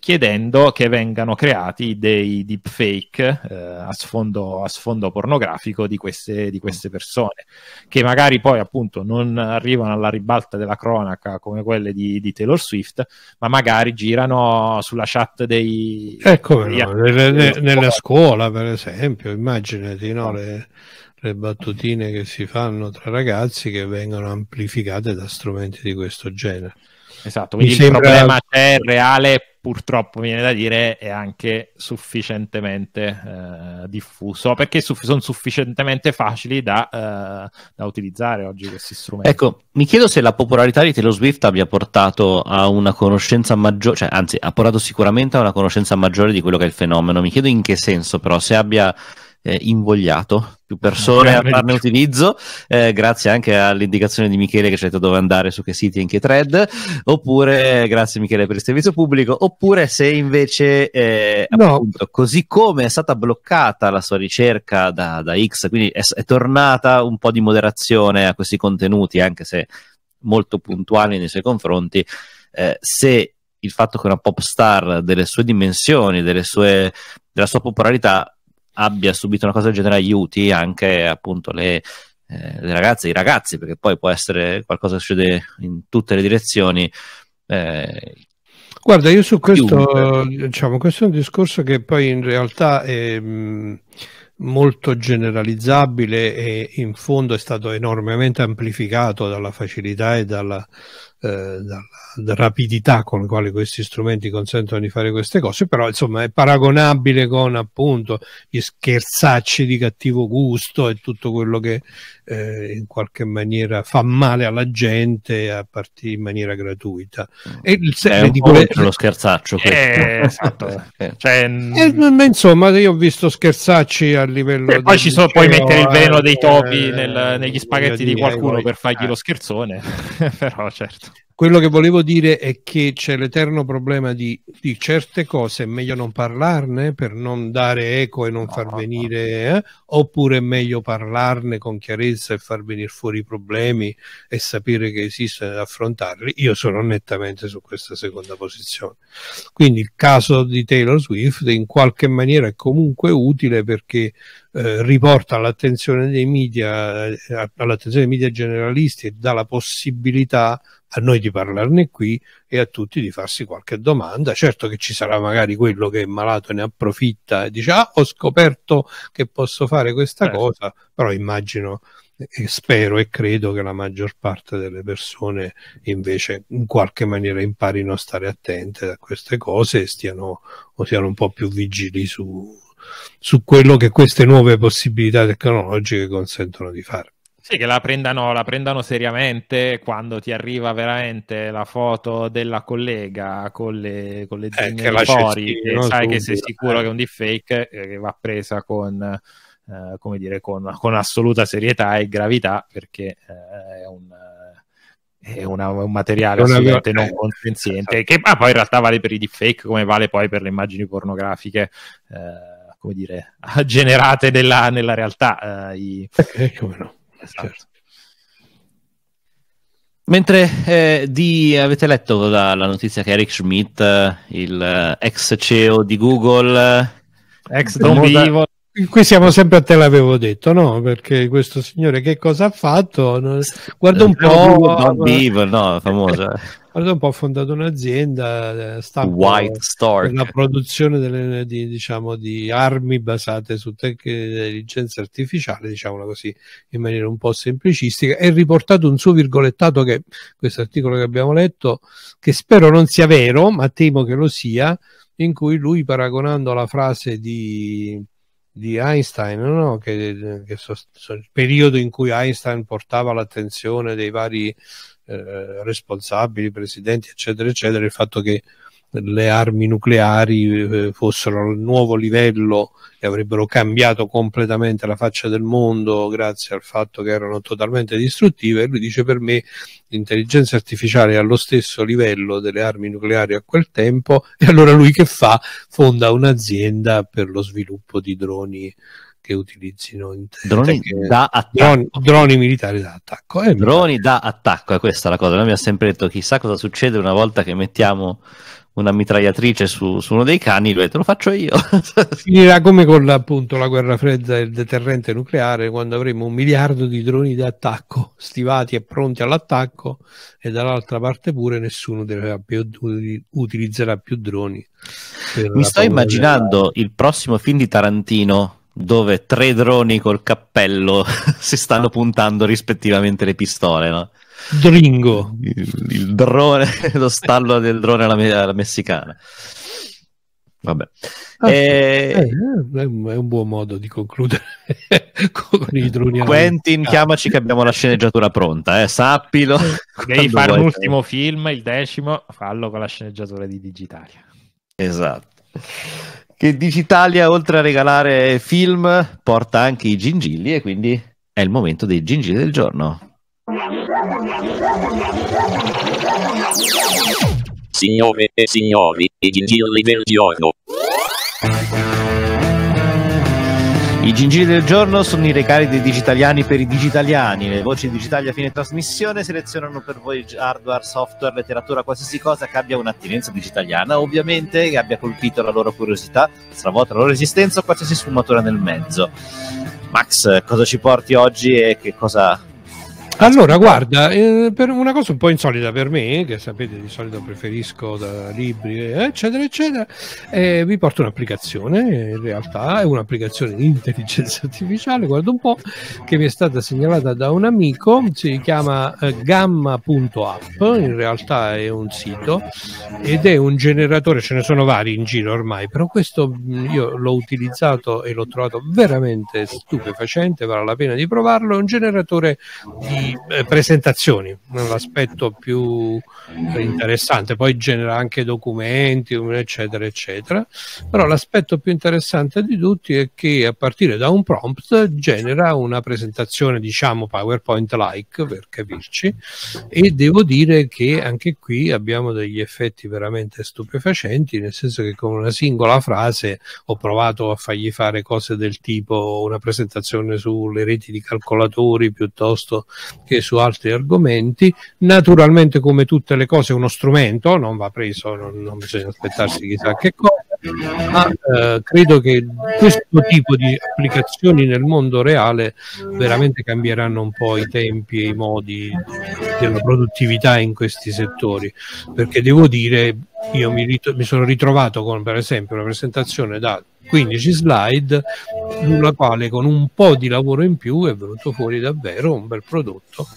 chiedendo che vengano creati dei deepfake eh, a, sfondo, a, sfondo, pornografico di queste, di queste, persone, che magari poi appunto non arrivano alla ribalta della cronaca come quelle di, di Taylor Swift, ma magari girano sulla chat dei... Ecco, degli no, nelle, nelle, nella scuola per esempio, immaginati no, le, le battutine che si fanno tra ragazzi che vengono amplificate da strumenti di questo genere. Esatto, quindi sembra... il problema c'è reale purtroppo viene da dire è anche sufficientemente eh, diffuso perché suff- sono sufficientemente facili da, eh, da, utilizzare oggi questi strumenti. Ecco, mi chiedo se la popolarità di Taylor Swift abbia portato a una conoscenza maggiore, cioè, anzi, ha portato sicuramente a una conoscenza maggiore di quello che è il fenomeno. Mi chiedo in che senso, però, se abbia eh, invogliato più persone a farne utilizzo, eh, grazie anche all'indicazione di Michele che ci ha detto dove andare, su che siti e in che thread, oppure grazie Michele per il servizio pubblico, oppure se invece eh, no. appunto, così come è stata bloccata la sua ricerca da, da X, quindi è, è tornata un po' di moderazione a questi contenuti, anche se molto puntuali nei suoi confronti, eh, se il fatto che una pop star delle sue dimensioni, delle sue, della sua popolarità abbia subito una cosa del genere aiuti anche appunto le, eh, le ragazze, i ragazzi, perché poi può essere qualcosa che succede in tutte le direzioni. Eh, Guarda, io su questo, diciamo, questo è un discorso che poi in realtà è mm, molto generalizzabile e in fondo è stato enormemente amplificato dalla facilità e dalla, eh, dalla, rapidità con la quale questi strumenti consentono di fare queste cose, però insomma è paragonabile con appunto gli scherzacci di cattivo gusto e tutto quello che eh, in qualche maniera fa male alla gente a partire in maniera gratuita. E il, se, è un po' le... lo scherzaccio questo. Eh, eh esatto. Eh. cioè, ma insomma io ho visto scherzacci a livello... Beh, poi ci sono, puoi mettere il velo dei topi nel, negli spaghetti di qualcuno per fargli lo scherzone, però certo certo. Quello che volevo dire è che c'è l'eterno problema di, di, certe cose, è meglio non parlarne per non dare eco e non far venire, eh? oppure è meglio parlarne con chiarezza e far venire fuori i problemi e sapere che esistono ed affrontarli. Io sono nettamente su questa seconda posizione. Quindi il caso di Taylor Swift in qualche maniera è comunque utile perché eh, riporta all'attenzione dei media, eh, all'attenzione dei media generalisti e dà la possibilità a noi di parlarne qui e a tutti di farsi qualche domanda. Certo che ci sarà magari quello che è malato e ne approfitta e dice ah ho scoperto che posso fare questa certo. cosa, però immagino e spero e credo che la maggior parte delle persone invece in qualche maniera imparino a stare attente a queste cose e stiano o siano un po' più vigili su, su quello che queste nuove possibilità tecnologiche consentono di fare. Sì, che la prendano, la prendano, seriamente quando ti arriva veramente la foto della collega con le, con le eh, fuori, che sai subito. che sei sicuro eh. che è un deepfake, eh, che va presa con... Eh, come dire, con, con, assoluta serietà e gravità perché eh, è, un, è una, un, materiale non assolutamente eh, non consenziente, esatto. che ma ah, poi in realtà vale per i deepfake come vale poi per le immagini pornografiche. Eh, come dire, generate nella, nella realtà. Eh, I, no. Esatto. Certo. Mentre eh, di, avete letto la, la, notizia che Eric Schmidt, eh, il eh, ex CEO di Google, eh, ex Don Qui siamo sempre a te l'avevo detto, no? Perché questo signore che cosa ha fatto? Guarda un eh, po'... Don Beaver, no, famosa. Allora dopo ha fondato un'azienda eh, White Star la produzione delle, di, diciamo, di armi basate su tecniche di intelligenza artificiale, diciamola così, in maniera un po' semplicistica e riportato un suo virgolettato che questo articolo che abbiamo letto che spero non sia vero, ma temo che lo sia, in cui lui paragonando la frase di di Einstein, no? che, che so, so, il periodo in cui Einstein portava l'attenzione dei vari eh, responsabili, presidenti, eccetera, eccetera, il fatto che le armi nucleari eh, fossero al nuovo livello e avrebbero cambiato completamente la faccia del mondo grazie al fatto che erano totalmente distruttive e lui dice per me l'intelligenza artificiale è allo stesso livello delle armi nucleari a quel tempo e allora lui che fa? Fonda un'azienda per lo sviluppo di droni che utilizzino droni cioè che... da attacco. Droni, droni, militari da attacco. Eh, droni militari. da attacco, è questa la cosa. Noi abbiamo sempre detto chissà cosa succede una volta che mettiamo una mitragliatrice su, su uno dei cani, lui te lo faccio io. Finirà come con appunto la guerra fredda e il deterrente nucleare, quando avremo un miliardo di droni da attacco stivati e pronti all'attacco, e dall'altra parte pure nessuno più, utilizzerà più droni. Mi sto immaginando della... il prossimo film di Tarantino dove tre droni col cappello si stanno ah. puntando rispettivamente le pistole, no? Dringo. Il, il drone, lo stallo del drone alla, alla messicana. Vabbè. Ah, e... Eh, eh, eh, è, un, è un buon modo di concludere con i droni. Quentin, alla... chiamaci che abbiamo la sceneggiatura pronta, eh? sappilo. Devi fare vuoi. l'ultimo film, il decimo, fallo con la sceneggiatura di Digitalia. Esatto che Digitalia, oltre a regalare film, porta anche i gingilli e quindi è il momento dei gingilli del giorno. Signore e signori, i gingilli del giorno. I gingili del giorno sono i recari dei digitaliani per i digitaliani. Le voci digitali a fine trasmissione selezionano per voi hardware, software, letteratura, qualsiasi cosa che abbia un'attinenza digitaliana, ovviamente, che abbia colpito la loro curiosità, stravolta la loro esistenza o qualsiasi sfumatura nel mezzo. Max, cosa ci porti oggi e che cosa allora, guarda, eh, per una cosa un po' insolita per me, che sapete di solito preferisco da libri, eccetera, eccetera, eh, vi porto un'applicazione, in realtà è un'applicazione di intelligenza artificiale, guarda un po', che mi è stata segnalata da un amico, si chiama eh, gamma.app, in realtà è un sito ed è un generatore, ce ne sono vari in giro ormai, però questo mm, io l'ho utilizzato e l'ho trovato veramente stupefacente, vale la pena di provarlo, è un generatore di eh, presentazioni, l'aspetto più interessante, poi genera anche documenti, eccetera, eccetera, però l'aspetto più interessante di tutti è che a partire da un prompt genera una presentazione, diciamo PowerPoint-like, per capirci, e devo dire che anche qui abbiamo degli effetti veramente stupefacenti, nel senso che con una singola frase ho provato a fargli fare cose del tipo una presentazione sulle reti di calcolatori piuttosto che su altri argomenti. Naturalmente, come tutte le cose, uno strumento, non va preso, non, non bisogna aspettarsi chissà che cosa, ma eh, credo che questo tipo di applicazioni nel mondo reale veramente cambieranno un po' i tempi e i modi della produttività in questi settori, perché devo dire, io mi, rit- mi sono ritrovato con per esempio una presentazione da 15 slide sulla quale con un po' di lavoro in più è venuto fuori davvero un bel prodotto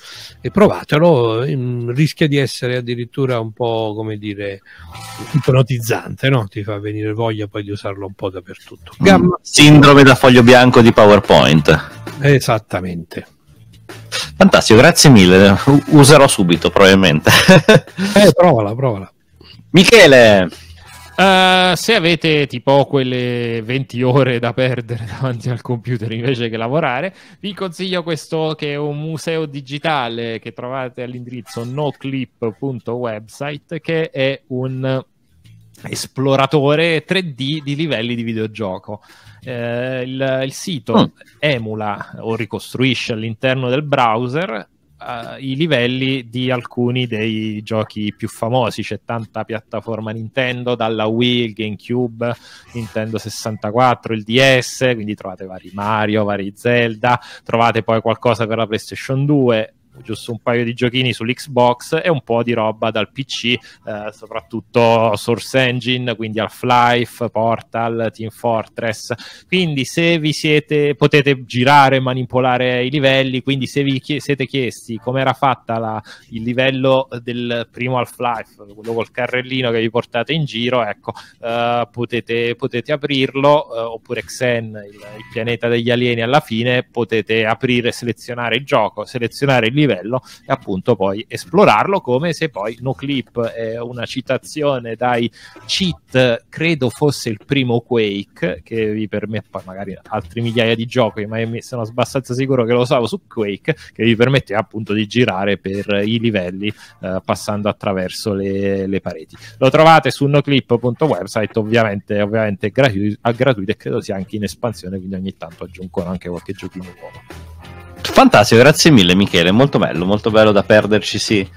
e provatelo ehm, rischia di essere addirittura un po' come dire ipnotizzante no? ti fa venire voglia poi di usarlo un po' dappertutto mm, Gamma. sindrome da foglio bianco di powerpoint esattamente fantastico grazie mille userò subito probabilmente eh provala provala Michele Uh, se avete tipo quelle 20 ore da perdere davanti al computer invece che lavorare, vi consiglio questo che è un museo digitale che trovate all'indirizzo noclip.website che è un esploratore 3D di livelli di videogioco. Eh, il, il, sito oh. emula o ricostruisce all'interno del browser uh, i livelli di alcuni dei giochi più famosi. C'è tanta piattaforma Nintendo, dalla Wii, il GameCube, Nintendo 64, il DS, quindi trovate vari Mario, vari Zelda, trovate poi qualcosa per la PlayStation 2, giusto un paio di giochini sull'Xbox e un po' di roba dal PC, eh, soprattutto Source Engine, quindi Half-Life, Portal, Team Fortress. Quindi se vi siete, potete girare, e manipolare i livelli, quindi se vi chie- siete chiesti com'era fatta la, il livello del primo Half-Life, quello col carrellino che vi portate in giro, ecco, eh, potete, potete, aprirlo, eh, oppure Xen, il, il pianeta degli alieni alla fine, potete aprire e selezionare il gioco, selezionare il livello livello e appunto poi esplorarlo come se poi No Clip è una citazione dai cheat, credo fosse il primo Quake, che vi permette magari altri migliaia di giochi, ma sono abbastanza sicuro che lo usavo su Quake, che vi permette appunto di girare per i livelli eh, passando attraverso le, le, pareti. Lo trovate su noclip.website, ovviamente, ovviamente gratuito, gratuito e credo sia anche in espansione, quindi ogni tanto aggiungono anche qualche giochino nuovo. Fantastico, grazie mille Michele, molto bello, molto bello da perderci sì,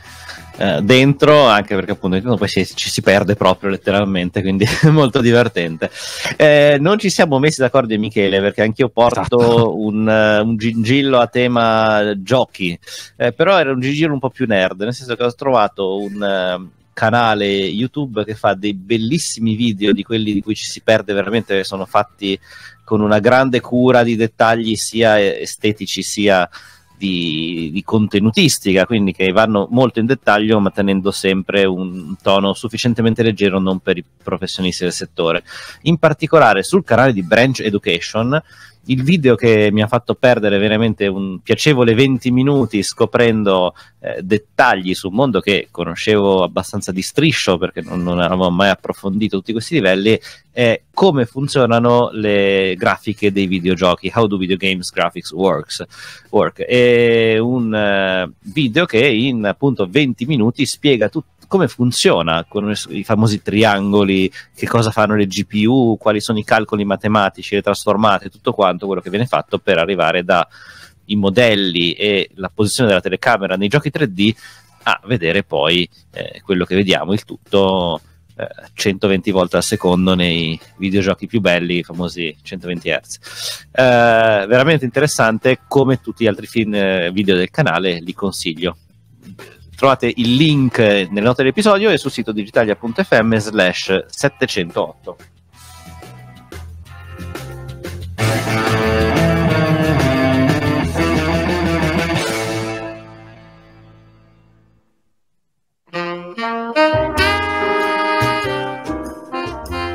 eh, dentro, anche perché appunto poi si, ci si perde proprio letteralmente, quindi è molto divertente. Eh, non ci siamo messi d'accordo Michele perché anch'io porto esatto. un, eh, un, gingillo a tema giochi, eh, però era un gingillo un po' più nerd, nel senso che ho trovato un eh, canale YouTube che fa dei bellissimi video di quelli di cui ci si perde veramente, sono fatti con una grande cura di dettagli sia estetici sia di, di, contenutistica, quindi che vanno molto in dettaglio ma tenendo sempre un tono sufficientemente leggero non per i professionisti del settore. In particolare sul canale di Branch Education il video che mi ha fatto perdere veramente un piacevole 20 minuti scoprendo eh, dettagli su un mondo che conoscevo abbastanza di striscio perché non, non avevo mai approfondito tutti questi livelli è come funzionano le grafiche dei videogiochi How do video games graphics works work è un eh, video che in appunto 20 minuti spiega tutto come funziona con i famosi triangoli, che cosa fanno le GPU, quali sono i calcoli matematici, le trasformate, tutto quanto quanto quello che viene fatto per arrivare dai modelli e la posizione della telecamera nei giochi 3D a vedere poi eh, quello che vediamo, il tutto eh, 120 volte al secondo nei videogiochi più belli, i famosi 120 Hz. Eh, veramente interessante, come tutti gli altri film eh, video del canale, li consiglio. Trovate il link eh, nelle note dell'episodio e sul sito digitalia.fm slash 708.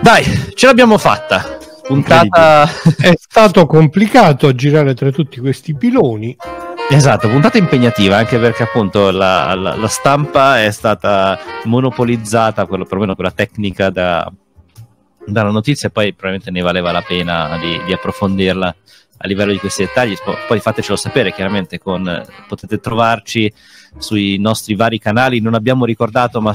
Dai, ce l'abbiamo fatta. Puntata... È stato complicato girare tra tutti questi piloni. Esatto, puntata impegnativa anche perché appunto la, la, la stampa è stata monopolizzata, quello, perlomeno quella tecnica da, dalla notizia e poi probabilmente ne valeva la pena di, di approfondirla a livello di questi dettagli. Poi fatecelo sapere, chiaramente con, potete trovarci sui nostri vari canali. Non abbiamo ricordato, ma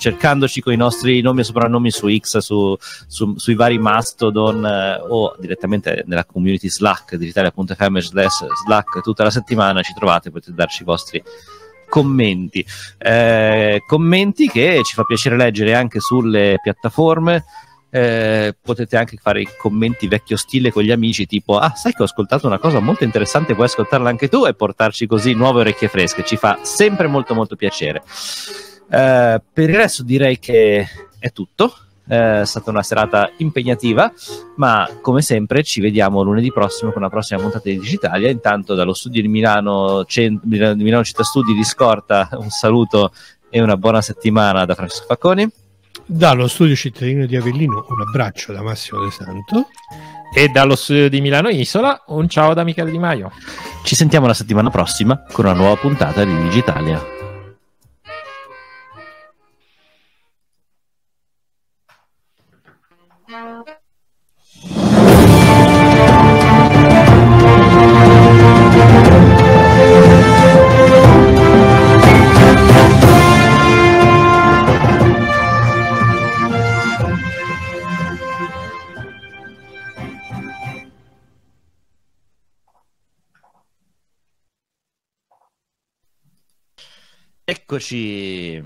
cercandoci con i nostri nomi e soprannomi su X, su, su, sui vari Mastodon eh, o direttamente nella community Slack di Italia.fm Slack tutta la settimana ci trovate, potete darci i vostri commenti. Eh, commenti che ci fa piacere leggere anche sulle piattaforme. Eh, potete anche fare i commenti vecchio stile con gli amici tipo ah sai che ho ascoltato una cosa molto interessante puoi ascoltarla anche tu e portarci così nuove orecchie fresche ci fa sempre molto molto piacere eh, per il resto direi che è tutto. Eh, è stata una serata impegnativa, ma come sempre ci vediamo lunedì prossimo con la prossima puntata di Digitalia. Intanto dallo studio di Milano, Cent- Milano Città Studi di Scorta, un saluto e una buona settimana da Francesco Facconi. Dallo studio cittadino di Avellino un abbraccio da Massimo De Santo. E dallo studio di Milano Isola un ciao da Michele Di Maio. Ci sentiamo la settimana prossima con una nuova puntata di Digitalia. Eccoci.